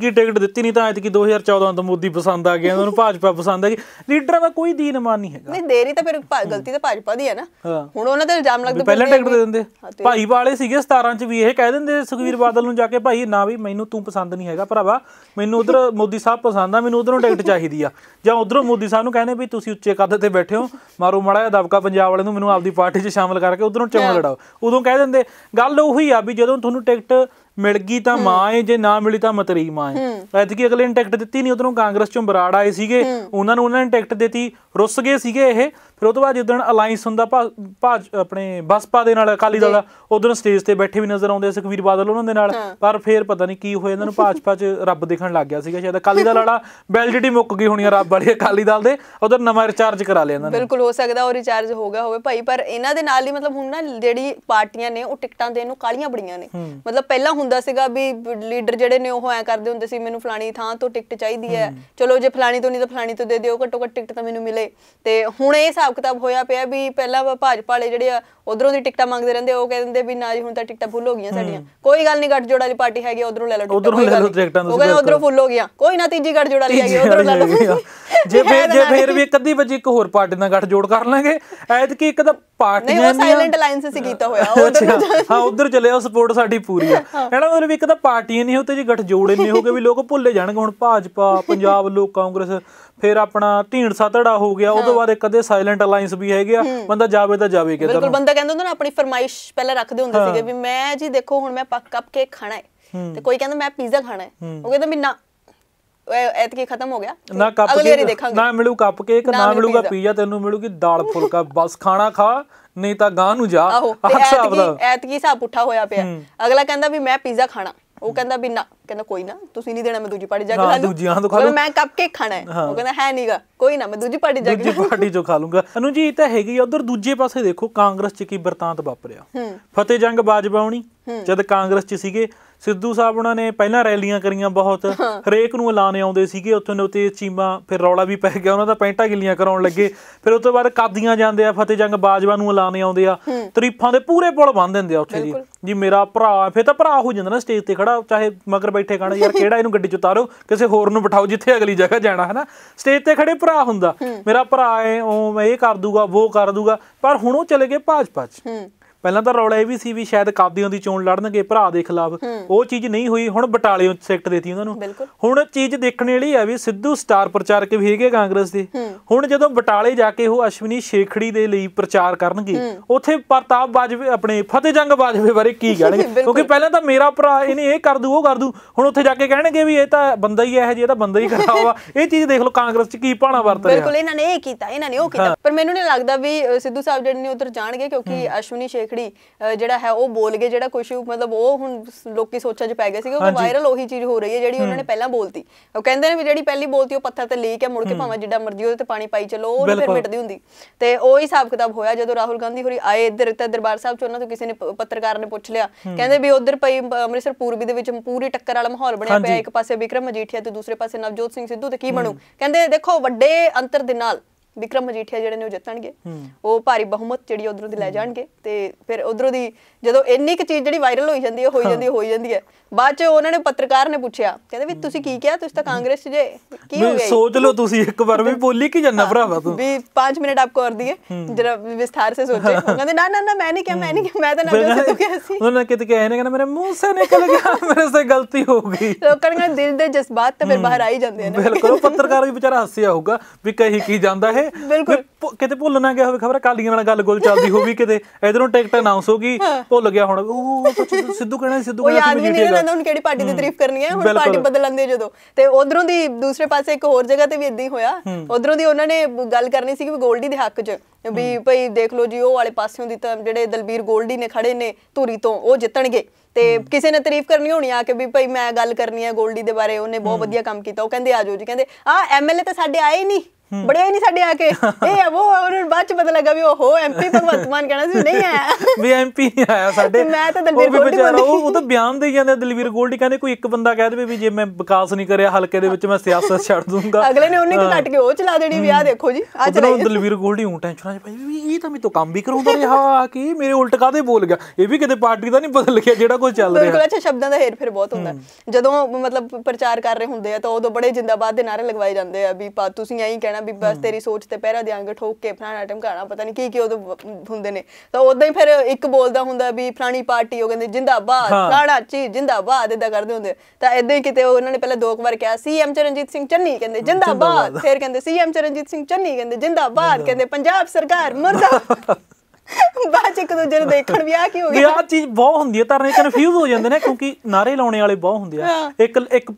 B: ਕੀ ਟਿਕਟ ਦਿੱਤੀ ਨਹੀਂ ਤਾਂ ਐਤ ਕੀ 2014 ਤੋਂ ਮੋਦੀ ਪਸੰਦ ਆ ਗਿਆ ਉਹਨਾਂ ਨੂੰ ਭਾਜਪਾ ਪਸੰਦ ਆ ਗਈ ਲੀਡਰਾਂ ਦਾ ਕੋਈ ਮਾਨ ਨਹੀਂ ਹੈਗਾ
A: ਨਹੀਂ ਦੇਰੀ ਤਾਂ ਫਿਰ ਗਲਤੀ ਤਾਂ ਭਾਜਪਾ ਦੀ ਹੈ ਨਾ ਹੁਣ ਉਹਨਾਂ ਦੇ ਇਲਜ਼ਾਮ ਲੱਗਦੇ ਪਹਿਲਾਂ ਟਿਕਟ ਦੇ
B: ਦਿੰਦੇ ਭਾਈ ਵਾਲੇ ਸੀਗੇ 17 ਚ ਵੀ ਇਹ ਕਹਿ ਦਿੰਦੇ ਸੁਖਵੀਰ ਬਾਦਲ ਨੂੰ ਜਾ ਕੇ ਭਾਈ ਨਾ ਵੀ ਮੈਨੂੰ ਤੂੰ ਪਸੰਦ ਨਹੀਂ ਹੈਗਾ ਭਰਾਵਾ ਮੈਨੂੰ ਉਧਰ ਮੋਦੀ ਸਾਹਿਬ ਪਸੰਦ ਆ ਮੈਨੂੰ ਉਧਰੋਂ ਟਿਕਟ ਚਾਹੀਦੀ ਆ ਜਾਂ ਉਧਰੋਂ ਮੋਦੀ ਸਾਹਿਬ ਨੂੰ ਕਹਿੰਦੇ ਵੀ ਤੁਸੀਂ ਉੱਚੇ ਕੱਦ ਤੇ ਬੈਠੇ ਹੋ ਮਾਰੋ ਮੜਾ ਜਿਹਾ ਦਬਕਾ ਪੰਜਾਬ ਵਾਲੇ ਨੂੰ ਮੈਨੂੰ ਆਪਦੀ ਪਾਰਟੀ 'ਚ ਸ਼ਾਮਲ ਕਰਕੇ ਉਧਰੋਂ ਚੋਣ ਲੜਾਓ ਉਦੋਂ ਕਹਿ ਦਿੰਦੇ ਗੱਲ ਉਹੀ ਆ ਵੀ ਜਦੋਂ ਤੁਹਾਨੂੰ ਟਿਕਟ ਮਿਲ ਗਈ ਤਾਂ ਮਾਂ ਏ ਜੇ ਨਾ ਮਿਲੀ ਤਾਂ ਮਤਰੀ ਮਾਂ ਏ ਐਤਕੀ ਅਗਲੇ ਨੇ ਟਿਕਟ ਦਿੱਤੀ ਨਹੀਂ ਉਧਰੋਂ ਕਾਂਗਰਸ ਚੋਂ ਬਰਾੜ ਆਏ ਸੀਗੇ ਉਹਨਾਂ ਨੂੰ ਉਹਨਾਂ ਨੇ ਟਿਕਟ ਦਿੱਤੀ ਰੁੱਸ ਗਏ ਸੀਗੇ ਇਹ ਫਿਰ ਉਹ ਤੋਂ ਬਾਅਦ ਜਦੋਂ ਅਲਾਈਅੰਸ ਹੁੰਦਾ ਭਾਜ ਆਪਣੇ ਬਸਪਾ ਦੇ ਨਾਲ ਅਕਾਲੀ ਦਲ ਉਦੋਂ ਸਟੇਜ ਤੇ ਬੈਠੇ ਵੀ ਨਜ਼ਰ ਆਉਂਦੇ ਸੁਖਵੀਰ ਬਾਦਲ ਉਹਨਾਂ ਦੇ ਨਾਲ ਪਰ ਫਿਰ ਪਤਾ ਨਹੀਂ ਕੀ ਹੋਇਆ ਇਹਨਾਂ ਨੂੰ ਭਾਜਪਾ 'ਚ ਰੱਬ ਦੇਖਣ ਲੱਗ ਗਿਆ ਸੀਗਾ ਸ਼ਾਇਦ ਅਕਾਲੀ ਦਲ ਵਾਲਾ ਵੈਲਿਡਿਟੀ ਮੁੱਕ ਗਈ ਹੋਣੀ ਆ ਰੱਬ ਵਾਲੀ ਅਕਾਲੀ ਦਲ ਦੇ ਉਧਰ ਨਵਾਂ ਰਿਚਾਰਜ ਕਰਾ ਲਿਆ ਇਹਨਾਂ ਨੇ ਬਿਲਕੁਲ
A: ਹੋ ਸਕਦਾ ਉਹ ਰਿਚਾਰਜ ਹੋ ਗਿਆ ਹੋਵੇ ਭਾਈ ਪਰ ਇਹਨਾਂ ਦੇ ਨਾਲ ਹੀ ਮਤਲਬ ਹੁਣ ਨਾ ਜਿਹੜੀ ਪਾਰਟੀਆਂ ਨੇ ਉਹ ਟਿਕਟਾਂ ਦੇਣ ਨੂੰ ਕਾਲੀਆਂ ਬੜੀਆਂ ਨੇ ਮਤਲਬ ਪਹਿਲਾਂ ਹੁੰਦਾ ਸੀਗਾ ਵੀ ਲੀਡਰ ਜਿਹੜੇ ਨੇ ਉਹ ਐ ਕਰਦੇ ਹੁੰਦੇ ਸੀ ਮੈਨੂੰ ਫਲਾਣੀ ਥਾਂ ਤੋਂ ਟਿਕਟ ਚਾਹੀਦੀ ਹੈ ਚਲੋ ਜੇ ਫਲਾਣੀ ਤੋਂ ਨਹੀਂ ਤਾਂ ਫਲਾਣੀ ਤੋਂ ਦੇ ਦਿਓ ਘੱਟੋ ਘੱਟ ਟਿਕਟ ਤਾਂ ਮੈਨੂੰ ਮਿਲੇ ਤੇ ਹੁਣ ਇਹ ਹਿਸਾਬ ਕਿਤਾਬ ਹੋਇਆ ਪਿਆ ਵੀ ਪਹਿਲਾਂ ਭਾਜਪਾ ਵਾਲੇ ਜਿਹੜੇ ਆ ਉਧਰੋਂ ਦੀ ਟਿਕਟਾਂ ਮੰਗਦੇ ਰਹਿੰਦੇ ਉਹ ਕਹਿੰਦੇ ਵੀ ਨਾ ਜੀ ਹੁਣ ਤਾਂ ਟਿਕਟਾਂ ਫੁੱਲ ਹੋ ਗਈਆਂ ਸਾਡੀਆਂ ਕੋਈ ਗੱਲ ਨਹੀਂ ਗੱਠ ਜੋੜ ਵਾਲੀ ਪਾਰਟੀ ਹੈਗੀ ਉਧਰੋਂ ਲੈ ਲਓ ਉਧਰੋਂ ਲੈ ਲਓ ਟਿਕਟਾਂ ਤੁਸੀਂ ਉਹ ਕਹਿੰਦੇ ਉਧਰੋਂ ਫੁੱਲ ਹੋ ਗਿਆ ਕੋਈ ਨਾ ਤੀਜੀ ਗੱਠ ਜੋੜ ਵਾਲੀ ਹੈਗੀ ਉਧਰੋਂ ਲੈ ਲਓ ਜੇ ਫੇਰ ਜੇ ਫੇਰ ਵੀ
B: ਇੱਕ ਅੱਧੀ ਵਜੇ ਇੱਕ ਹੋਰ ਪਾਰਟੀ ਨਾਲ ਗੱਠ ਜੋੜ ਕਰ ਲਾਂਗੇ ਐਤ ਕੀ ਇੱਕ ਤਾਂ ਪਾਰਟੀਆਂ ਨਹੀਂ ਉਹ ਸਾਇਲੈਂਟ
A: ਅਲਾਈਅੰਸ ਸੀ ਕੀਤਾ ਹੋਇਆ
B: ਉਧਰ ਹਾਂ ਉਧਰ ਚਲੇ ਉਹ ਸਪੋਰਟ ਸਾਡੀ ਪੂਰੀ ਆ ਹੈਨਾ ਮਤਲਬ ਇੱਕ ਤਾਂ ਪਾਰਟੀਆਂ ਨਹੀਂ ਹੁੰਦੇ ਜੀ ਗੱਠ ਜੋੜ ਇੰਨੇ ਹੋ ਗਏ ਵੀ ਲੋਕ ਭੁੱਲੇ ਜਾਣਗੇ ਹੁਣ ਭਾਜਪਾ ਪੰਜਾਬ ਲੋਕ ਕਾਂਗਰਸ ਫੇਰ ਆਪਣਾ ਢੀਂਡ ਧੜਾ ਹੋ ਗਿਆ ਉਹ ਤੋਂ ਬਾਅਦ ਇੱਕ ਅੱਧੇ ਸਾਇਲੈਂਟ ਡਿਫਰੈਂਟ ਅਲਾਈਅੰਸ ਵੀ ਹੈਗੇ ਆ ਬੰਦਾ ਜਾਵੇ ਤਾਂ ਜਾਵੇ ਕਿਧਰ ਬਿਲਕੁਲ
A: ਬੰਦਾ ਕਹਿੰਦਾ ਹੁੰਦਾ ਨਾ ਆਪਣੀ ਫਰਮਾਇਸ਼ ਪਹਿਲਾਂ ਰੱਖਦੇ ਹੁੰਦੇ ਸੀਗੇ ਵੀ ਮੈਂ ਜੀ ਦੇਖੋ ਹੁਣ ਮੈਂ ਪੱਕ ਕੱਪ ਕੇ ਖਾਣਾ ਹੈ ਤੇ ਕੋਈ ਕਹਿੰਦਾ ਮੈਂ ਪੀਜ਼ਾ ਖਾਣਾ ਹੈ ਉਹ ਕਹਿੰਦਾ ਵੀ ਨਾ ਐਤਕੀ ਖਤਮ ਹੋ ਗਿਆ ਨਾ ਕੱਪ ਅਗਲੀ ਵਾਰੀ ਦੇਖਾਂਗੇ ਨਾ
B: ਮਿਲੂ ਕੱਪ ਕੇ ਨਾ ਮਿਲੂਗਾ ਪੀਜ਼ਾ ਤੈਨੂੰ ਮਿਲੂਗੀ ਦਾਲ ਫੁਲਕਾ ਬਸ ਖਾਣਾ ਖਾ ਨਹੀਂ ਤਾਂ ਗਾਂ ਨੂੰ ਜਾ ਆਹ ਐਤਕੀ
A: ਐਤਕੀ ਹਿਸਾਬ ਪੁੱਠਾ ਹੋਇਆ ਪਿਆ ਅਗਲਾ ਕਹਿੰਦਾ ਵੀ ਮੈਂ ਪੀਜ਼ਾ ਖਾਣਾ ਉਹ ਕਹਿੰਦਾ ਵੀ ਨਾ ਕਹਿੰਦਾ ਕੋਈ ਨਾ ਤੁਸੀਂ ਨਹੀਂ ਦੇਣਾ ਮੈਂ ਦੂਜੀ ਪਾਰਟੀ ਜਾ ਕੇ ਖਾ ਲੂੰ ਦੂਜੀ ਹਾਂ ਤੋਂ ਖਾ ਲੂੰ ਮੈਂ ਕੱਪ ਕੇ ਖਾਣਾ ਹੈ ਉਹ ਕਹਿੰਦਾ ਹੈ ਨਹੀਂਗਾ ਕੋਈ ਨਾ ਮੈਂ ਦੂਜੀ ਪਾਰਟੀ ਜਾ ਕੇ ਦੂਜੀ ਪਾਰਟੀ
B: ਜੋ ਖਾ ਲੂੰਗਾ ਅਨੂ ਜੀ ਇਹ ਤਾਂ ਹੈਗੀ ਆ ਉਧਰ ਦੂਜੇ ਪਾਸੇ ਦੇਖੋ ਕਾਂਗਰਸ 'ਚ ਕੀ ਵਰਤਾਂਤ ਵਾਪਰਿਆ ਫਤਿਹ ਜੰਗ ਬਾਜਵਾਉਣੀ ਜਦ ਕਾਂਗਰਸ 'ਚ ਸੀਗੇ ਸਿੱਧੂ ਸਾਹਿਬ ਉਹਨਾਂ ਨੇ ਪਹਿਲਾਂ ਰੈਲੀਆਂ ਕਰੀਆਂ ਬਹੁਤ ਹਰੇਕ ਨੂੰ ਐਲਾਨ ਆਉਂਦੇ ਸੀਗੇ ਉੱਥੋਂ ਦੇ ਉੱਤੇ ਚੀਮਾ ਫਿਰ ਰੌਲਾ ਵੀ ਪੈ ਗਿਆ ਉਹਨਾਂ ਦਾ ਪੈਂਟਾ ਗਿੱਲੀਆਂ ਕਰਾਉਣ ਲੱਗੇ ਫਿਰ ਉਸ ਤੋਂ ਬਾਅਦ ਕਾਦੀਆਂ ਜਾਂਦੇ ਆ ਫਤਿਹ ਜੰਗ ਬਾਜਵਾ ਨੂੰ ਐਲਾਨ ਆਉਂਦੇ ਆ ਤਰੀਫਾਂ ਦੇ ਪੂਰੇ ਪੁਲ ਬੰਨ ਦਿੰਦੇ ਆ ਉੱਥੇ ਜੀ ਜੀ ਮੇਰਾ ਭਰਾ ਫਿਰ ਤਾਂ ਭਰਾ ਹੋ ਜਾਂਦਾ ਨਾ ਸਟੇਜ ਤੇ ਖੜਾ ਚਾਹੇ ਮਗਰ ਬੈਠੇ ਕਹਣਾ ਯਾਰ ਕਿਹੜਾ ਇਹਨੂੰ ਗੱਡੀ ਚ ਉਤਾਰੋ ਕਿਸੇ ਹੋਰ ਨੂੰ ਬਿਠਾਓ ਜਿੱਥੇ ਅਗਲੀ ਜਗ੍ਹਾ ਜਾਣਾ ਹੈ ਨਾ ਸਟੇਜ ਤੇ ਖੜੇ ਭਰਾ ਹੁੰਦਾ ਮੇਰਾ ਭਰਾ ਐ ਉਹ ਮੈਂ ਇਹ ਕਰ ਦੂਗਾ ਉਹ ਕਰ ਦੂਗਾ ਪਰ ਹੁਣ ਉਹ ਚਲੇ ਗਏ ਭਾਜਪਾ ਚ ਪਹਿਲਾਂ ਤਾਂ ਰੌਲਾ ਇਹ ਵੀ ਸੀ ਵੀ ਸ਼ਾਇਦ ਕਾਦੀਆਂ ਦੀ ਚੋਣ ਲੜਨਗੇ ਭਰਾ ਦੇ ਖਿਲਾਫ ਉਹ ਚੀਜ਼ ਨਹੀਂ ਹੋਈ ਹੁਣ ਬਟਾਲਿਓਂ ਸੈਕਟ ਦੇਤੀ ਉਹਨਾਂ ਨੂੰ ਹੁਣ ਚੀਜ਼ ਦੇਖਣ ਵਾਲੀ ਆ ਵੀ ਸਿੱਧੂ ਸਟਾਰ ਪ੍ਰਚਾਰਕ ਵੀ ਹੈਗੇ ਕਾਂਗਰਸ ਦੇ ਹੁਣ ਜਦੋਂ ਬਟਾਲੇ ਜਾ ਕੇ ਉਹ ਅਸ਼ਵਨੀ ਸ਼ੇਖੜੀ ਦੇ ਲਈ ਪ੍ਰਚਾਰ ਕਰਨਗੇ ਉੱਥੇ ਪ੍ਰਤਾਪ ਬਾਜਵੇ ਆਪਣੇ ਫਤਿਹ ਜੰਗ ਬਾਜਵੇ ਬਾਰੇ ਕੀ ਕਹਿਣਗੇ ਕਿਉਂਕਿ ਪਹਿਲਾਂ ਤਾਂ ਮੇਰਾ ਭਰਾ ਇਹਨੇ ਇਹ ਕਰ ਦੂ ਉਹ ਕਰ ਦੂ ਹੁਣ ਉੱਥੇ ਜਾ ਕੇ ਕਹਿਣਗੇ ਵੀ ਇਹ ਤਾਂ ਬੰਦਾ ਹੀ ਜੀ ਇਹ ਤਾਂ ਬੰਦਾ ਹੀ ਕਰਦਾ ਵਾ ਇਹ ਚੀਜ਼ ਦੇਖ ਲਓ ਕਾਂਗਰਸ 'ਚ ਕੀ ਪਾਣਾ ਵਰਤ ਰਿਹਾ ਬਿਲਕੁਲ ਇਹਨਾਂ
A: ਨੇ ਇਹ ਕੀਤਾ ਇਹਨਾਂ ਨੇ ਉਹ ਕੀਤਾ ਪਰ ਮੈਨੂੰ ਨਹੀਂ ਲੱਗਦਾ ਵੀ ਸਿੱਧੂ ਸਾਹਿਬ ਜਿਹੜੇ ਨੇ ਉਧਰ ਜਾਣਗੇ ਕਿਉਂਕਿ ਅਸ਼ਵਨੀ ਸ਼ੇਖ ਰੱਖੜੀ ਜਿਹੜਾ ਹੈ ਉਹ ਬੋਲ ਗਏ ਜਿਹੜਾ ਕੁਝ ਮਤਲਬ ਉਹ ਹੁਣ ਲੋਕੀ ਸੋਚਾਂ 'ਚ ਪੈ ਗਏ ਕਿ ਉਹ ਵਾਇਰਲ ਉਹੀ ਚੀਜ਼ ਹੋ ਰਹੀ ਹੈ ਜਿਹੜੀ ਉਹਨਾਂ ਨੇ ਪਹਿਲਾਂ ਬੋਲਤੀ ਉਹ ਕਹਿੰਦੇ ਨੇ ਵੀ ਜਿਹੜੀ ਪਹਿਲੀ ਬੋਲਤੀ ਉਹ ਪੱਥਰ ਤੇ ਲੀਕ ਹੈ ਮੁੜ ਕੇ ਭਾਵੇਂ ਜਿੱਡਾ ਮਰਜ਼ੀ ਉਹਦੇ ਤੇ ਪਾਣੀ ਪਾਈ ਚਲੋ ਉਹ ਫਿਰ ਮਿਟਦੀ ਹੁੰਦੀ ਤੇ ਉਹ ਹੀ ਹਿਸਾਬ ਕਿਤਾਬ ਹੋਇਆ ਜਦੋਂ ਰਾਹੁਲ ਗਾਂਧੀ ਹੋਰੀ ਆਏ ਇੱਧਰ ਤੇ ਦਰਬਾਰ ਸਾਹਿਬ 'ਚ ਉਹਨਾਂ ਤੋਂ ਕਿਸੇ ਨੇ ਪੱਤਰਕਾਰ ਨੇ ਪੁੱਛ ਲਿਆ ਕਹਿੰਦੇ ਵੀ ਉਧਰ ਪਈ ਅੰਮ੍ਰਿਤਸਰ ਪੂਰਬੀ ਦੇ ਵਿੱਚ ਪੂਰੀ ਟੱਕਰ ਵਾਲਾ ਮਾਹੌਲ ਬਣਿਆ ਪਿਆ ਇੱਕ ਪਾਸੇ ਵਿਕਰਮ ਮਜੀਠੀਆ ਤੇ ਦੂਸਰੇ ਪਾਸੇ ਨਵਜੋਤ ਸਿੰਘ ਸਿੱਧੂ ਤੇ ਕੀ ਬਣੂ ਕਹਿੰਦੇ ਦੇਖੋ ਵੱਡੇ ਅੰਤਰ ਦੇ ਨਾਲ ਵਿਕਰਮ ਮਜੀਠੀਆ ਜਿਹੜੇ ਨੇ ਉਹ ਜਿੱਤਣਗੇ ਉਹ ਭਾਰੀ ਬਹੁਮਤ ਜਿਹੜੀ ਉਧਰੋਂ ਦੀ ਲੈ ਜਾਣਗੇ ਤੇ ਫਿਰ ਉਧਰੋਂ ਦੀ ਜਦੋਂ ਇੰਨੀ ਕੁ ਚੀਜ਼ ਜਿਹੜੀ ਵਾਇਰਲ ਹੋਈ ਜਾਂਦੀ ਹੈ ਹੋਈ ਜਾਂਦੀ ਹੋਈ ਜਾਂਦੀ ਹੈ ਬਾਅਦ ਚ ਉਹਨਾਂ ਨੇ ਪੱਤਰਕਾਰ ਨੇ ਪੁੱਛਿਆ ਕਹਿੰਦੇ ਵੀ ਤੁਸੀਂ ਕੀ ਕਿਹਾ ਤੁਸੀਂ ਤਾਂ ਕਾਂਗਰਸ ਜੇ ਕੀ ਹੋ ਮੈਂ ਸੋਚ
B: ਲਓ ਤੁਸੀਂ ਇੱਕ ਵਾਰ ਵੀ ਬੋਲੀ ਕਿ ਜੰਨਾ ਭਰਾਵਾ ਤੂੰ
A: ਵੀ 5 ਮਿੰਟ ਆਪਕੋ ਕੋਰ ਦਿਏ ਜਰਾ ਵਿਸਥਾਰ ਸੇ ਸੋਚੇ ਕਹਿੰਦੇ ਨਾ ਨਾ ਨਾ ਮੈਂ ਨਹੀਂ ਕਿਹਾ ਮੈਂ ਨਹੀਂ ਮੈਂ ਤਾਂ ਨਾ ਜੋ ਤੂੰ ਕਿਹਾ ਸੀ
B: ਉਹਨਾਂ ਨੇ ਕਿਤੇ ਕਿਹਾ ਇਹਨੇ ਕਹਿੰਦਾ ਮੇਰੇ ਮੂੰਹ ਸੇ ਨਿਕਲ ਗਿਆ ਮੇਰੇ ਸੇ ਗਲਤੀ ਹੋ ਗਈ
A: ਲੋਕਾਂ ਦੇ ਦਿਲ ਦੇ ਜਜ਼ਬਾਤ ਤਾਂ ਫਿਰ ਬਾਹਰ ਆ ਹੀ ਜਾਂਦੇ ਨੇ
B: ਬਿਲਕੁਲ ਪੱਤਰਕਾਰ ਵੀ ਵਿਚਾਰਾ ਹੱਸਿਆ ਹੋਊਗਾ ਵੀ ਕਹੀ ਕੀ ਜਾਂਦਾ ਹੈ ਬਿਲਕੁਲ ਕਿਤੇ ਭੁੱਲ ਨਾ ਗਿਆ ਹੋਵੇ ਖਬਰ ਕਾਲੀਆਂ ਨਾਲ ਗੱਲ ਗੋਲ ਚੱਲਦੀ ਹੋਵੇ ਕਿਤੇ ਇਧਰੋਂ ਟਿਕਟ ਅਨਾਉਂਸ ਹੋ ਗਈ ਭੁੱਲ ਗਿਆ ਹੁਣ ਉਹ ਸਿੱਧੂ ਕਹਿਣਾ ਸਿੱਧੂ ਕਹਿਣਾ ਸੀ ਨਹੀਂ ਯਾਦ ਨਹੀਂ
A: ਕਿਹੜੀ ਪਾਰਟੀ ਦੀ ਤਾਰੀਫ ਕਰਨੀ ਹੈ ਹੁਣ ਪਾਰਟੀ ਬਦਲਾਂਦੇ ਜਦੋਂ ਤੇ ਉਧਰੋਂ ਦੀ ਦੂਸਰੇ ਪਾਸੇ ਇੱਕ ਹੋਰ ਜਗ੍ਹਾ ਤੇ ਵੀ ਇਦਾਂ ਹੀ ਹੋਇਆ ਉਧਰੋਂ ਦੀ ਉਹਨਾਂ ਨੇ ਗੱਲ ਕਰਨੀ ਸੀ ਕਿ ਗੋਲਡੀ ਦੇ ਹੱਕ 'ਚ ਵੀ ਭਈ ਦੇਖ ਲਓ ਜੀ ਉਹ ਵਾਲੇ ਪਾਸਿਓਂ ਦੀ ਤਾਂ ਜਿਹੜੇ ਦਲਬੀਰ ਗੋਲਡੀ ਨੇ ਖੜੇ ਨੇ ਧੂਰੀ ਤੋਂ ਉਹ ਜਿੱਤਣਗੇ ਤੇ ਕਿਸੇ ਨੇ ਤਾਰੀਫ ਕਰਨੀ ਹੋਣੀ ਆ ਕਿ ਵੀ ਭਈ ਮੈਂ ਗੱਲ ਕਰਨੀ ਹੈ ਗੋਲਡੀ ਦੇ ਬਾਰੇ ਉਹਨੇ ਬਹੁਤ ਵਧੀਆ ਕੰਮ ਕੀਤਾ ਉਹ ਕਹਿੰਦੇ ਆਜੋ ਜੀ ਕਹਿੰਦੇ ਆ ਐਮਐਲਏ ਤਾਂ ਸਾਡੇ ਆਏ ਨਹੀਂ ਬੜਿਆ ਹੀ ਨਹੀਂ ਸਾਡੇ ਆ ਕੇ ਇਹ ਆ ਉਹ ਉਹਨਾਂ ਬਾਅਦ ਚ ਪਤਾ ਲੱਗਾ ਵੀ ਹੋ ਐਮਪੀ ਭਗਵੰਤ ਮਾਨ ਕਹਿਣਾ ਸੀ ਨਹੀਂ ਆਇਆ
B: ਵੀ ਐਮਪੀ ਆਇਆ ਸਾਡੇ ਮੈਂ ਤਾਂ ਦਲਵੀਰ ਗੋਲਡੀ ਉਹ ਉਹ ਤਾਂ ਬਿਆਨ ਦੇ ਜਾਂਦੇ ਦਲਵੀਰ ਗੋਲਡੀ ਕਹਿੰਦੇ ਕੋਈ ਇੱਕ ਬੰਦਾ ਕਹਿ ਦੇਵੇ ਵੀ ਜੇ ਮੈਂ ਵਿਕਾਸ ਨਹੀਂ ਕਰਿਆ ਹਲਕੇ ਦੇ ਵਿੱਚ ਮੈਂ ਸਿਆਸਤ ਛੱਡ ਦੂੰਗਾ ਅਗਲੇ ਨੇ ਉਹਨੇ ਕਿ ਕੱਟ ਕੇ
A: ਉਹ ਚਲਾ ਦੇਣੀ ਵਿਆਹ ਦੇਖੋ ਜੀ ਆ ਚਲਾਈ ਦਲਵੀਰ
B: ਗੋਲਡੀ ਹੂੰ ਟੈਨਸ਼ਨਾਂ 'ਚ ਪਈ ਵੀ ਇਹ ਤਾਂ ਤੋਂ ਕੰਮ ਵੀ ਕਰਾਉਂਦਾ ਰਿਹਾ ਆ ਕਿ ਮੇਰੇ ਉਲਟ ਕਾਦੇ ਬੋਲ ਗਿਆ ਇਹ ਵੀ ਕਿਤੇ ਪਾਰਟੀ ਦਾ ਨਹੀਂ ਬਦਲ ਗਿਆ ਜਿਹੜਾ ਕੋਈ ਚੱਲ ਰਿਹਾ ਬਿਲਕੁਲ
A: ਅੱਛਾ ਸ਼ਬਦਾਂ ਦਾ ਹੇਰ ਫੇਰ ਬਹੁਤ ਹੁੰਦਾ ਜਦੋਂ ਮਤਲਬ ਪ੍ਰਚਾਰ ਕਰ ਰਹੇ ਹੁੰਦੇ ਆ ਤਾਂ ਉਦੋਂ ਬੜੇ ਜਿੰਦਾਬਾਦ ਦੇ ਨਾਰੇ ਲਗਵਾਏ ਜਾਂਦੇ ਆ ਵੀ ਤੁਸੀਂ ਐਂ ਕਹਿਣਾ ਵੀ ਬਸ ਤੇਰੀ ਸੋਚ ਤੇ ਪਹਿਰਾ ਅੰਗ ਠੋਕ ਕੇ ਫਲਾਣਾ ਟਮਕਾਣਾ ਪਤਾ ਨਹੀਂ ਕੀ ਕੀ ਉਹ ਹੁੰਦੇ ਨੇ ਤਾਂ ਉਦਾਂ ਹੀ ਫਿਰ ਇੱਕ ਬੋਲਦਾ ਹੁੰਦਾ ਵੀ ਫਲਾਣੀ ਪਾਰਟੀ ਉਹ ਕਹਿੰਦੇ ਜਿੰਦਾਬਾਦ ਸਾੜਾ ਚੀ ਜਿੰਦਾਬਾਦ ਇਦਾਂ ਕਰਦੇ ਹੁੰਦੇ ਤਾਂ ਇਦਾਂ ਹੀ ਕਿਤੇ ਉਹਨਾਂ ਨੇ ਪਹਿਲੇ ਦੋ ਵਾਰ ਕਿਹਾ ਸੀਐਮ ਚਰਨਜੀਤ ਸਿੰਘ ਚੰਨੀ ਕਹਿੰਦੇ ਜਿੰਦਾਬਾਦ ਫਿਰ ਕਹਿੰਦੇ ਸੀਐਮ ਚਰਨਜੀਤ ਸਿੰਘ ਚੰਨੀ ਕਹਿੰਦੇ ਜਿੰਦਾਬਾਦ ਕਹਿੰਦੇ ਪੰਜਾਬ ਸਰਕਾਰ ਮਰਦਾ ਬਾਅਦ ਇੱਕ ਦੂਜੇ ਨੂੰ ਦੇਖਣ ਵੀ ਆ ਕੀ ਹੋ ਗਿਆ ਇਹ
B: ਚੀਜ਼ ਬਹੁਤ ਹੁੰਦੀ ਹੈ ਤਰਨੇ ਕਨਫਿਊਜ਼ ਹੋ ਜਾਂਦੇ ਨੇ ਕਿਉਂਕਿ ਨਾਰੇ ਲਾਉਣੇ ਵਾਲੇ ਬਹੁਤ ਹੁੰਦੇ ਆ ਇੱਕ ਇੱਕ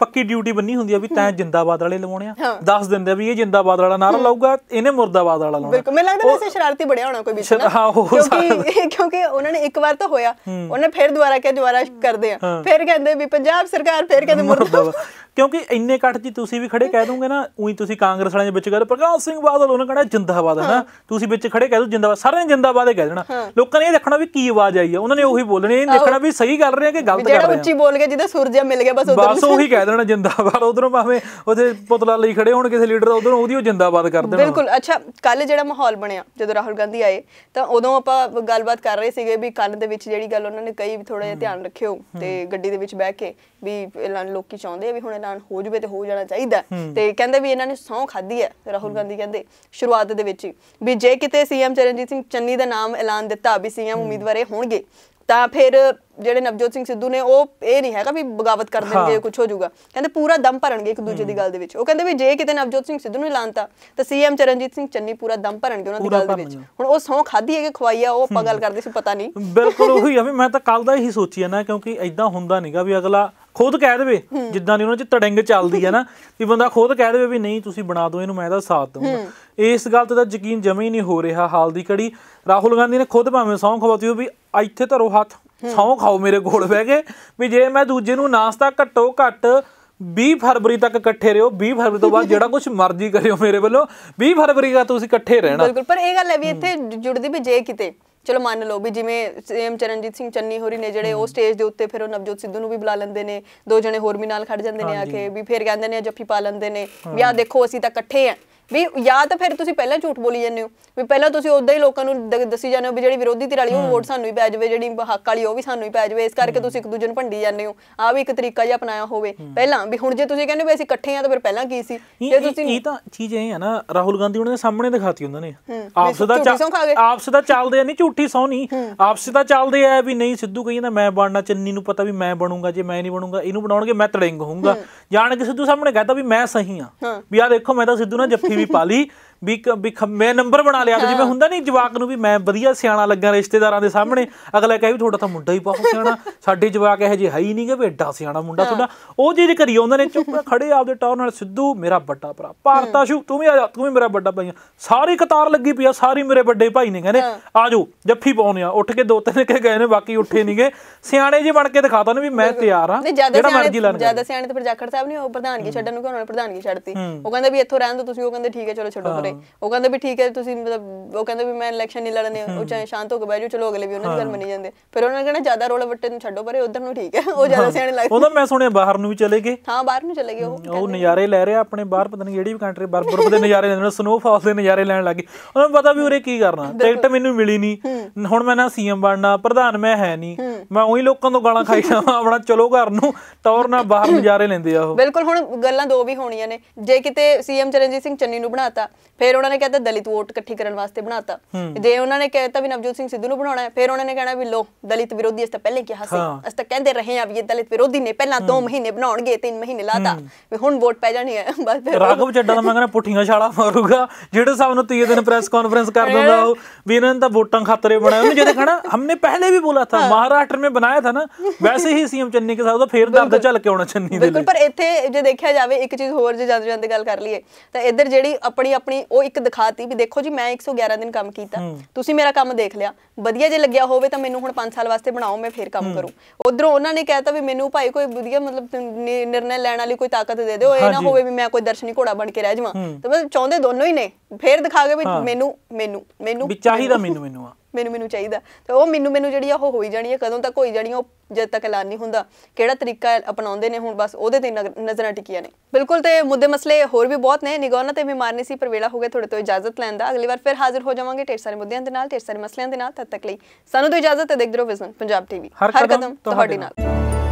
B: ਪੱਕੀ ਡਿਊਟੀ ਬੰਨੀ ਹੁੰਦੀ ਆ ਵੀ ਤੈਂ ਜਿੰਦਾਬਾਦ ਵਾਲੇ ਲਵਾਉਣੇ ਆ ਦੱਸ ਦਿੰਦੇ ਆ ਵੀ ਇਹ ਜਿੰਦਾਬਾਦ ਵਾਲਾ ਨਾਰਾ ਲਾਊਗਾ ਇਹਨੇ ਮੁਰਦਾਬਾਦ ਵਾਲਾ ਲਾਉਣਾ ਬਿਲਕੁਲ
A: ਮੈਨੂੰ ਲੱਗਦਾ ਵੈਸੇ ਸ਼ਰਾਰਤੀ ਬੜਿਆ ਹੋਣਾ ਕੋਈ ਵਿੱਚ ਨਾ ਹਾਂ ਕਿਉਂਕਿ ਕਿਉਂਕਿ ਉਹਨਾਂ ਨੇ ਇੱਕ ਵਾਰ ਤਾਂ ਹੋਇਆ ਉਹਨੇ ਫਿਰ ਦੁਬਾਰਾ ਕਿਹਾ ਦੁਬਾਰਾ ਕਰਦੇ ਆ ਫਿਰ ਕਹਿੰਦੇ ਵੀ ਪੰਜਾਬ ਸਰਕਾਰ ਫਿਰ ਕਹਿੰਦੇ ਮੁਰਦਾਬਾਦ
B: ਕਿਉਂਕਿ ਇੰਨੇ ਕੱਟ ਜੀ ਤੁਸੀਂ ਵੀ ਖੜੇ ਕਹਿ ਦੋਗੇ ਨਾ ਉਹੀ ਤੁਸੀਂ ਕਾਂਗਰਸ ਵਾਲਿਆਂ ਦੇ ਵਿੱਚ ਗੱਲ ਪ੍ਰਕਾਸ਼ ਸਿੰਘ ਬਾਦਲ ਉਹਨਾਂ ਕਹਿੰਦਾ ਜਿੰਦਾਬਾਦ ਹੈ ਨਾ ਤੁਸੀਂ ਵਿੱਚ ਖੜੇ ਕਹਿ ਦੋ ਜਿੰਦਾਬਾਦ ਸਾਰਿਆਂ ਨੇ ਜਿੰਦਾਬਾਦ ਹੀ ਕਹਿ ਦੇਣਾ ਲੋਕਾਂ ਨੇ ਇਹ ਦੇਖਣਾ ਵੀ ਕੀ ਆਵਾਜ਼ ਆਈ ਹੈ ਉਹਨਾਂ ਨੇ ਉਹੀ ਬੋਲਣੀ ਇਹ ਦੇਖਣਾ ਵੀ ਸਹੀ ਗੱਲ ਰਹੇ ਆ ਕਿ ਗਲਤ ਕਰ ਰਹੇ ਆ ਜਿਹੜਾ ਉੱਚੀ
A: ਬੋਲ ਕੇ ਜਿਹਦਾ ਸੂਰਜਾ ਮਿਲ ਗਿਆ ਬਸ ਉਧਰ ਬਸ ਉਹੀ
B: ਕਹਿ ਦੇਣਾ ਜਿੰਦਾਬਾਦ ਉਧਰੋਂ ਭਾਵੇਂ ਉਹਦੇ ਪੁਤਲਾ ਲਈ ਖੜੇ ਹੋਣ ਕਿਸੇ ਲੀਡਰ ਉਧਰੋਂ ਉਹਦੀ ਉਹ ਜਿੰਦਾਬਾਦ ਕਰ ਦੇਣਾ ਬਿਲਕੁਲ
A: ਅੱਛਾ ਕੱਲ ਜਿਹੜਾ ਮਾਹੌਲ ਬਣਿਆ ਜਦੋਂ ਰਾਹੁਲ ਗਾਂਧੀ ਆਏ ਤਾਂ ਉਦੋਂ ਆਪਾਂ ਗੱਲਬਾਤ ਕਰ ਰਹੇ ਸੀਗੇ ਵੀ ਕੰਨ ਦੇ ਵਿੱਚ ਜਿਹੜੀ ਗੱਲ ਉਹਨਾਂ ਨੇ ਕਹੀ ਵੀ ਥੋੜਾ ਜਿਹਾ ਧਿਆਨ ਰੱਖਿਓ ਤੇ ਗੱਡੀ ਦੇ ਵਿੱਚ ਬਹਿ ਕੇ ਵੀ ਲੋਕੀ ਚਾਹੁੰਦੇ ਆ ਵੀ ਹੁਣ ਐਲਾਨ ਹੋ ਜਵੇ ਤੇ ਹੋ ਜਾਣਾ ਚਾਹੀਦਾ ਤੇ ਕਹਿੰਦੇ ਵੀ ਇਹਨਾਂ ਨੇ ਸੌ ਖਾਦੀ ਹੈ ਰਾਹੁਲ ਗਾਂਧੀ ਕਹਿੰਦੇ ਸ਼ੁਰੂਆਤ ਦੇ ਵਿੱਚ ਵੀ ਜੇ ਕਿਤੇ ਸੀਐਮ ਚਰਨਜੀਤ ਸਿੰਘ ਚੰਨੀ ਦਾ ਨਾਮ ਐਲਾਨ ਦਿੱਤਾ ਵੀ ਸੀਐਮ ਉਮੀਦਵਾਰੇ ਹੋਣਗੇ ਤਾਂ ਫਿਰ ਜਿਹੜੇ ਨਵਜੋਤ ਸਿੰਘ ਸਿੱਧੂ ਨੇ ਉਹ ਇਹ ਨਹੀਂ ਹੈਗਾ ਵੀ ਬਗਾਵਤ ਕਰ ਦੇਣਗੇ ਕੁਝ ਹੋ ਜਾਊਗਾ ਕਹਿੰਦੇ ਪੂਰਾ ਦਮ ਭਰਨਗੇ ਇੱਕ ਦੂਜੇ ਦੀ ਗੱਲ ਦੇ ਵਿੱਚ ਉਹ ਕਹਿੰਦੇ ਵੀ ਜੇ ਕਿਤੇ ਨਵਜੋਤ ਸਿੰਘ ਸਿੱਧੂ ਨੂੰ ਲਾਂਤਾ ਤਾਂ ਸੀਐਮ ਚਰਨਜੀਤ ਸਿੰਘ ਚੰਨੀ ਪੂਰਾ ਦਮ ਭਰਨਗੇ ਉਹਨਾਂ ਦੀ ਗੱਲ ਦੇ ਵਿੱਚ ਹੁਣ ਉਹ ਸੌ ਖਾਦੀ ਹੈ ਕਿ ਖਵਾਈ ਆ ਉਹ ਆਪਾਂ ਗੱਲ ਕਰਦੇ ਸੀ ਪਤਾ ਨਹੀਂ ਬਿਲਕੁਲ ਉਹੀ
B: ਆ ਵੀ ਮੈਂ ਤਾਂ ਕੱਲ ਦਾ ਹੀ ਸੋਚੀ ਆ ਨਾ ਕਿਉਂਕਿ ਐਦਾਂ ਹੁੰਦਾ ਨਹੀਂਗਾ ਵੀ ਅਗਲਾ ਖੁਦ ਕਹਿ ਦੇਵੇ ਜਿੱਦਾਂ ਦੀ ਉਹਨਾਂ 'ਚ ਤੜੰਗ ਚੱਲਦੀ ਹੈ ਨਾ ਵੀ ਬੰਦਾ ਖੁਦ ਕਹਿ ਦੇਵੇ ਵੀ ਨਹੀਂ ਤੁਸੀਂ ਬਣਾ ਦਿਓ ਇਹਨੂੰ ਮੈਂ ਇਹਦਾ ਸਾਥ ਦਊਂਗਾ ਇਸ ਗੱਲ ਤੇ ਤਾਂ ਯਕੀਨ ਜਮੇ ਹੀ ਨਹੀਂ ਹੋ ਰਿਹਾ ਹਾਲ ਦੀ ਘੜੀ ਰਾਹੁਲ ਗਾਂਧੀ ਨੇ ਖੁਦ ਭਾਵੇਂ ਸੌਂ ਖਵਾਤੀ ਵੀ ਇੱਥੇ ਧਰੋ ਹੱਥ ਸੌਂ ਖਾਓ ਮੇਰੇ ਕੋਲ ਬਹਿ ਕੇ ਵੀ ਜੇ ਮੈਂ ਦੂਜੇ ਨੂੰ ਨਾਸਤਾ ਘੱਟੋ ਘੱਟ 20 ਫਰਵਰੀ ਤੱਕ ਇਕੱਠੇ ਰਹੋ 20 ਫਰਵਰੀ ਤੋਂ ਬਾਅਦ ਜਿਹੜਾ ਕੁਝ ਮਰਜ਼ੀ ਕਰਿਓ ਮੇਰੇ ਵੱਲੋਂ 20 ਫਰਵਰੀ ਦਾ ਤੁਸੀਂ ਇਕੱਠੇ ਰਹਿਣਾ ਬਿਲਕੁਲ
A: ਪਰ ਇਹ ਗੱਲ ਹੈ ਵੀ ਇੱਥੇ ਜੁੜਦੀ ਵੀ ਜੇ ਕਿਤੇ ਚਲੋ ਮੰਨ ਲਓ ਵੀ ਜਿਵੇਂ ਸੇਮ ਚਰਨਜੀਤ ਸਿੰਘ ਚੰਨੀ ਹੋਰੀ ਨੇ ਜਿਹੜੇ ਉਹ ਸਟੇਜ ਦੇ ਉੱਤੇ ਫਿਰ ਉਹ ਨਵਜੋਤ ਸਿੱਧੂ ਨੂੰ ਵੀ ਬੁਲਾ ਲੈਂਦੇ ਨੇ ਦੋ ਜਣੇ ਹੋਰ ਵੀ ਨਾਲ ਖੜ ਜਾਂਦੇ ਨੇ ਆ ਕੇ ਵੀ ਫਿਰ ਕਹਿੰਦੇ ਨੇ ਜੱਫੀ ਪਾ ਲੈਂਦੇ ਨੇ ਵੀ ਆ ਦੇਖੋ ਅਸੀਂ ਤਾਂ ਇਕੱਠੇ ਆ ਵੀ ਜਾਂ ਤਾਂ ਫਿਰ ਤੁਸੀਂ ਪਹਿਲਾਂ ਝੂਠ ਬੋਲੀ ਜਾਂਦੇ ਹੋ ਵੀ ਪਹਿਲਾਂ ਤੁਸੀਂ ਉਦਾਂ ਹੀ ਲੋਕਾਂ ਨੂੰ ਦੱਸੀ ਜਾਂਦੇ ਹੋ ਵੀ ਜਿਹੜੀ ਵਿਰੋਧੀ ਧਿਰ ਵਾਲੀ ਉਹ ਵੋਟ ਸਾਨੂੰ ਹੀ ਪੈ ਜਾਵੇ ਜਿਹੜੀ ਹੱਕ ਵਾਲੀ ਉਹ ਵੀ ਸਾਨੂੰ ਹੀ ਪੈ ਜਾਵੇ ਇਸ ਕਰਕੇ ਤੁਸੀਂ ਇੱਕ ਦੂਜੇ ਨੂੰ ਭੰਡੀ ਜਾਂਦੇ ਹੋ ਆ ਵੀ ਇੱਕ ਤਰੀਕਾ ਜਿਹਾ ਅਪਣਾਇਆ ਹੋਵੇ ਪਹਿਲਾਂ ਵੀ ਹੁਣ ਜੇ ਤੁਸੀਂ ਕਹਿੰਦੇ ਵੀ ਅਸੀਂ ਇਕੱਠੇ ਆ ਤਾਂ ਫਿਰ ਪਹਿਲਾਂ ਕੀ ਸੀ ਜੇ ਤੁਸੀਂ ਇਹ ਤਾਂ ਚੀਜ਼
B: ਇਹ ਹੈ ਨਾ ਰਾਹੁਲ ਗਾਂਧੀ ਉਹਨਾਂ ਦੇ ਸਾਹਮਣੇ ਦਿਖਾਤੀ ਉਹਨਾਂ ਨੇ ਆਪਸ ਦਾ ਆਪਸ ਦਾ ਚੱਲਦੇ ਆ ਨਹੀਂ ਝੂਠੀ ਸੌ ਨਹੀਂ ਆਪਸ ਦਾ ਚੱਲਦੇ ਆ ਵੀ ਨਹੀਂ ਸਿੱਧੂ ਕਹਿੰਦਾ ਮੈਂ ਬਣਨਾ ਚੰਨੀ ਨੂੰ ਪਤਾ ਵੀ ਮੈਂ ਬਣੂੰਗਾ ਜੇ ਮੈਂ ਨਹੀਂ ਬਣੂੰਗਾ ਇਹਨੂੰ ਬਣਾਉਣਗੇ ਮੈਂ ਤੜਿੰਗ ਹੋਊਂਗਾ ਜਾਣ ਕੇ ਸਿੱਧੂ ਸਾਹਮਣੇ ਕਹਤਾ ਵੀ ਮੈਂ ਸਹੀ ਆ ਵੀ ਆ ਦੇਖੋ ਮੈਂ ਤਾਂ ਸਿੱਧੂ ਨਾਲ ਜੱਫੀ ਵੀ ਪਾ ਲਈ ਵੀ ਵੀ ਮੈਂ ਨੰਬਰ ਬਣਾ ਲਿਆ ਜਿਵੇਂ ਹੁੰਦਾ ਨਹੀਂ ਜਵਾਕ ਨੂੰ ਵੀ ਮੈਂ ਵਧੀਆ ਸਿਆਣਾ ਲੱਗਾ ਰਿਸ਼ਤੇਦਾਰਾਂ ਦੇ ਸਾਹਮਣੇ ਅਗਲਾ ਕਹੇ ਵੀ ਤੁਹਾਡਾ ਤਾਂ ਮੁੰਡਾ ਹੀ ਬਹੁਤ ਸਿਆਣਾ ਸਾਡੇ ਜਵਾਕ ਇਹ ਜੇ ਹੈ ਹੀ ਨਹੀਂਗੇ ਵੀ ਐਡਾ ਸਿਆਣਾ ਮੁੰਡਾ ਤੁਹਾਡਾ ਉਹ ਚੀਜ਼ ਕਰੀ ਉਹਨਾਂ ਨੇ ਚੁੱਪ ਖੜੇ ਆਪਦੇ ਟੌਰ ਨਾਲ ਸਿੱਧੂ ਮੇਰਾ ਵੱਡਾ ਭਰਾ ਭਾਰਤਾਸ਼ੂ ਤੂੰ ਵੀ ਆ ਜਾ ਤੂੰ ਵੀ ਮੇਰਾ ਵੱਡਾ ਭਾਈ ਆ ਸਾਰੀ ਕਤਾਰ ਲੱਗੀ ਪਈ ਆ ਸਾਰੀ ਮੇਰੇ ਵੱਡੇ ਭਾਈ ਨੇ ਕਹਿੰਦੇ ਆਜੋ ਜੱਫੀ ਪਾਉਨੇ ਆ ਉੱਠ ਕੇ ਦੋ ਤਿੰਨ ਕੇ ਗਏ ਨੇ ਬਾਕੀ ਉੱਠੇ ਨਹੀਂਗੇ ਸਿਆਣੇ ਜੇ ਬਣ ਕੇ ਦਿਖਾਤਾ ਨੇ ਵੀ ਮੈਂ ਤਿਆਰ ਆ ਜਿਹੜਾ ਮਰਜ਼ੀ ਲੈਣ ਜਿਆਦਾ ਸਿਆਣੇ
A: ਤੇ ਫਿਰ ਜਾਖੜ ਸਾਹਿਬ ਨਹੀਂ ਉਹ ਪ੍ਰਧਾਨਗੀ ਛੱਡਣ ਨੂੰ ਕਿ ਉਹਨਾਂ ਨੇ ਪ੍ਰਧਾਨਗੀ ਛੱਡਤੀ ਉਹ ਕਹਿੰਦੇ ਵੀ ਇੱਥੋਂ ਰਹਿਣ ਦੋ ਤੁਸੀਂ ਉਹ ਕਹਿੰਦੇ ਠੀਕ ਹੈ ਚਲੋ ਛੱਡੋ ਸਾਰੇ ਉਹ ਕਹਿੰਦੇ ਵੀ ਠੀਕ ਹੈ ਤੁਸੀਂ ਮਤਲਬ ਉਹ ਕਹਿੰਦੇ ਵੀ ਮੈਂ ਇਲੈਕਸ਼ਨ ਨਹੀਂ ਲੜਨੇ ਉਹ ਚਾਹੇ ਸ਼ਾਂਤ ਹੋ ਕੇ ਬਹਿ ਜਾਓ ਚਲੋ ਅਗਲੇ ਵੀ ਉਹਨਾਂ ਦੀ ਗੱਲ ਮੰਨੀ ਜਾਂਦੇ ਫਿਰ ਉਹਨਾਂ ਨੇ ਕਹਿੰਦਾ ਜ਼ਿਆਦਾ ਰੋਲ ਵੱਟੇ ਨੂੰ ਛੱਡੋ ਪਰੇ ਉਧਰ ਨੂੰ ਠੀਕ ਹੈ ਉਹ ਜ਼ਿਆਦਾ ਸਿਆਣੇ ਲੱਗਦੇ ਉਹ ਤਾਂ
B: ਮੈਂ ਸੁਣਿਆ ਬਾਹਰ ਨੂੰ ਵੀ ਚਲੇ ਗਏ
A: ਹਾਂ ਬਾਹਰ ਨੂੰ ਚਲੇ ਗਏ ਉਹ ਉਹ
B: ਨਜ਼ਾਰੇ ਲੈ ਰਹੇ ਆਪਣੇ ਬਾਹਰ ਪਤਾ ਨਹੀਂ ਕਿਹੜੀ ਵੀ ਕੰਟਰੀ ਬਰਬਰ ਦੇ ਨਜ਼ਾਰੇ ਲੈਣ ਸਨੋਫਾਲ ਦੇ ਨਜ਼ਾਰੇ ਲੈਣ ਲੱਗੇ ਉਹਨਾਂ ਨੂੰ ਪਤਾ ਵੀ ਉਰੇ ਕੀ ਕਰਨਾ ਟਿਕਟ ਮੈਨੂੰ ਮਿਲੀ ਨਹੀਂ ਹੁਣ ਮੈਂ ਨਾ ਸੀਐਮ ਬਣਨਾ ਪ੍ਰਧਾਨ ਮੈਂ ਹੈ ਨਹੀਂ ਮੈਂ ਉਹੀ ਲੋਕਾਂ ਤੋਂ ਗਾਲਾਂ ਖਾਈ ਜਾਵਾਂ ਆਪਣਾ ਚਲੋ ਘਰ ਨੂੰ ਤੌਰ ਨਾਲ ਬਾਹਰ ਨਜ਼ਾਰੇ ਲੈਂਦੇ ਆ ਉਹ
A: ਬਿਲਕੁਲ ਹੁਣ ਗੱਲਾਂ ਦੋ ਵੀ ਹੋਣੀਆਂ ਨੇ ਜੇ ਕਿਤੇ ਸੀਐਮ ਚਰਨਜੀਤ ਸਿੰਘ ਚੰਨੀ ਨੂੰ ਬਣਾਤਾ ਫਿਰ ਉਹਨਾਂ ਨੇ ਕਹਿੰਦਾ ਦਲਿਤ ਵੋਟ ਇਕੱਠੀ ਕਰਨ ਵਾਸਤੇ ਬਣਾਤਾ ਜੇ ਉਹਨਾਂ ਨੇ ਕਹਿਤਾ ਵੀ ਨਵਜੋਤ ਸਿੰਘ ਸਿੱਧੂ ਨੂੰ ਬਣਾਉਣਾ ਹੈ ਫਿਰ ਉਹਨਾਂ ਨੇ ਕਹਿਣਾ ਵੀ ਲੋ ਦਲਿਤ ਵਿਰੋਧੀ ਇਸ ਤਾਂ ਪਹਿਲੇ ਕਿਹਾ ਸੀ ਅਸ ਤਾਂ ਕਹਿੰਦੇ ਰਹੇ ਆ ਵੀ ਇਹ ਦਲਿਤ ਵਿਰੋਧੀ ਨੇ ਪਹਿਲਾਂ 2 ਮਹੀਨੇ ਬਣਾਉਣਗੇ 3 ਮਹੀਨੇ ਲਾਤਾ ਵੀ ਹੁਣ ਵੋਟ ਪੈ ਜਾਣੀ ਹੈ ਬਸ ਫਿਰ ਰਾਘਵ ਚੱਡਾ ਦਾ
B: ਮੈਂ ਕਹਿੰਦਾ ਪੁੱਠੀਆਂ ਛਾਲਾ ਮਾਰੂਗਾ ਜਿਹੜੇ ਸਭ ਨੂੰ ਤੀਏ ਦਿਨ ਪ੍ਰੈਸ ਕਾਨਫਰੰਸ ਕਰ ਦਿੰਦਾ ਉਹ ਵੀ ਇਹਨਾਂ ਨੇ ਤਾਂ ਵੋਟਾਂ ਖਾਤਰੇ ਬਣਾਇਆ ਉਹਨੇ ਜਿਹੜੇ ਕਹਣਾ ਹਮਨੇ ਪਹਿਲੇ ਵੀ ਬੋਲਾ ਥਾ ਮਹਾਰਾਸ਼ਟਰ ਮੇ ਬਣਾਇਆ ਥਾ ਨਾ ਵੈਸੇ ਹੀ ਸੀਐਮ ਚੰਨੀ ਕੇ ਸਾਹਿਬ ਉਹ ਫੇਰ ਦਰਦ ਝਲ ਕੇ ਆਉਣਾ ਚੰਨੀ ਦੇ ਬਿਲਕੁਲ ਪਰ
A: ਇੱਥੇ ਜੇ ਦੇਖਿਆ ਜਾਵੇ ਇੱਕ ਚੀਜ਼ ਹੋਰ ਜੇ ਜਾਂਦੇ ਜਾਂਦੇ ਗੱਲ ਕਰ ਲਈਏ ਤਾਂ ਇੱਧਰ ਜਿਹੜੀ ਆਪਣੀ ਆਪਣੀ ਉਹ ਇੱਕ ਦਿਖਾਤੀ ਵੀ ਦੇਖੋ ਜੀ ਮੈਂ 111 ਦਿਨ ਕੰਮ ਕੀਤਾ ਤੁਸੀਂ ਮੇਰਾ ਕੰਮ ਦੇਖ ਲਿਆ ਵਧੀਆ ਜੇ ਲੱਗਿਆ ਹੋਵੇ ਤਾਂ ਮੈਨੂੰ ਹੁਣ 5 ਸਾਲ ਵਾਸਤੇ ਬਣਾਓ ਮੈਂ ਫੇਰ ਕੰਮ ਕਰੂੰ ਉਧਰੋਂ ਉਹਨਾਂ ਨੇ ਕਹਿਤਾ ਵੀ ਮੈਨੂੰ ਭਾਈ ਕੋਈ ਵਧੀਆ ਮਤਲਬ ਨਿਰਣਾ ਲੈਣ ਵਾਲੀ ਕੋਈ ਤਾਕਤ ਦੇ ਦਿਓ ਇਹ ਨਾ ਹੋਵੇ ਵੀ ਮੈਂ ਕੋਈ ਦਰਸ਼ਨੀ ਘੋੜਾ ਬਣ ਕੇ ਰਹਿ ਜਾਵਾਂ ਤਾਂ ਮੈਂ ਚਾਹੁੰਦੇ ਦੋਨੋਂ ਹੀ ਨੇ ਫੇਰ ਦਿਖਾ ਕੇ ਵੀ ਮੈਨੂੰ ਮੈਨੂੰ ਮੈਨੂੰ ਵੀ ਚਾਹੀਦਾ ਮੈਨੂੰ ਮੈਨੂੰ ਆ ਮੈਨੂੰ ਮੈਨੂੰ ਚਾਹੀਦਾ ਤੇ ਉਹ ਮੈਨੂੰ ਮੈਨੂੰ ਜਿਹੜੀ ਆ ਉਹ ਹੋਈ ਜਾਣੀ ਆ ਕਦੋਂ ਤੱਕ ਹੋਈ ਜਾਣੀ ਉਹ ਜਦ ਤੱਕ ਐਲਾਨ ਨਹੀਂ ਹੁੰਦਾ ਕਿਹੜਾ ਤਰੀਕਾ ਅਪਣਾਉਂਦੇ ਨੇ ਹੁਣ ਬਸ ਉਹਦੇ ਤੇ ਨਜ਼ਰਾਂ ਟਿਕੀਆਂ ਨੇ ਬਿਲਕੁਲ ਤੇ ਮੁੱਦੇ ਮਸਲੇ ਹੋਰ ਵੀ ਬਹੁਤ ਨੇ ਨਿਗੋਨਾ ਤੇ ਬਿਮਾਰ ਸੀ ਪਰ ਵੇਲਾ ਹੋ ਗਿਆ ਤੁਹਾਡੇ ਤੋਂ ਇਜਾਜ਼ਤ ਲੈਣ ਦਾ ਅਗਲੀ ਵਾਰ ਫਿਰ ਹਾਜ਼ਰ ਹੋ ਜਾਵਾਂਗੇ ਢੇਰ ਸਾਰੇ ਮੁੱਦਿਆਂ ਦੇ ਨਾਲ ਢੇਰ ਸਾਰੇ ਮਸਲਿਆਂ ਦੇ ਨਾਲ ਤਦ ਤੱਕ ਲਈ ਸਾਨੂੰ ਤੋਂ ਇਜਾਜ਼ਤ ਤੇ ਦੇਖਦੇ ਰਹੋ ਵਿਜ਼ਨ ਪੰਜਾਬ ਟੀਵੀ ਹਰ ਕਦਮ ਤੁਹਾਡੇ ਨਾਲ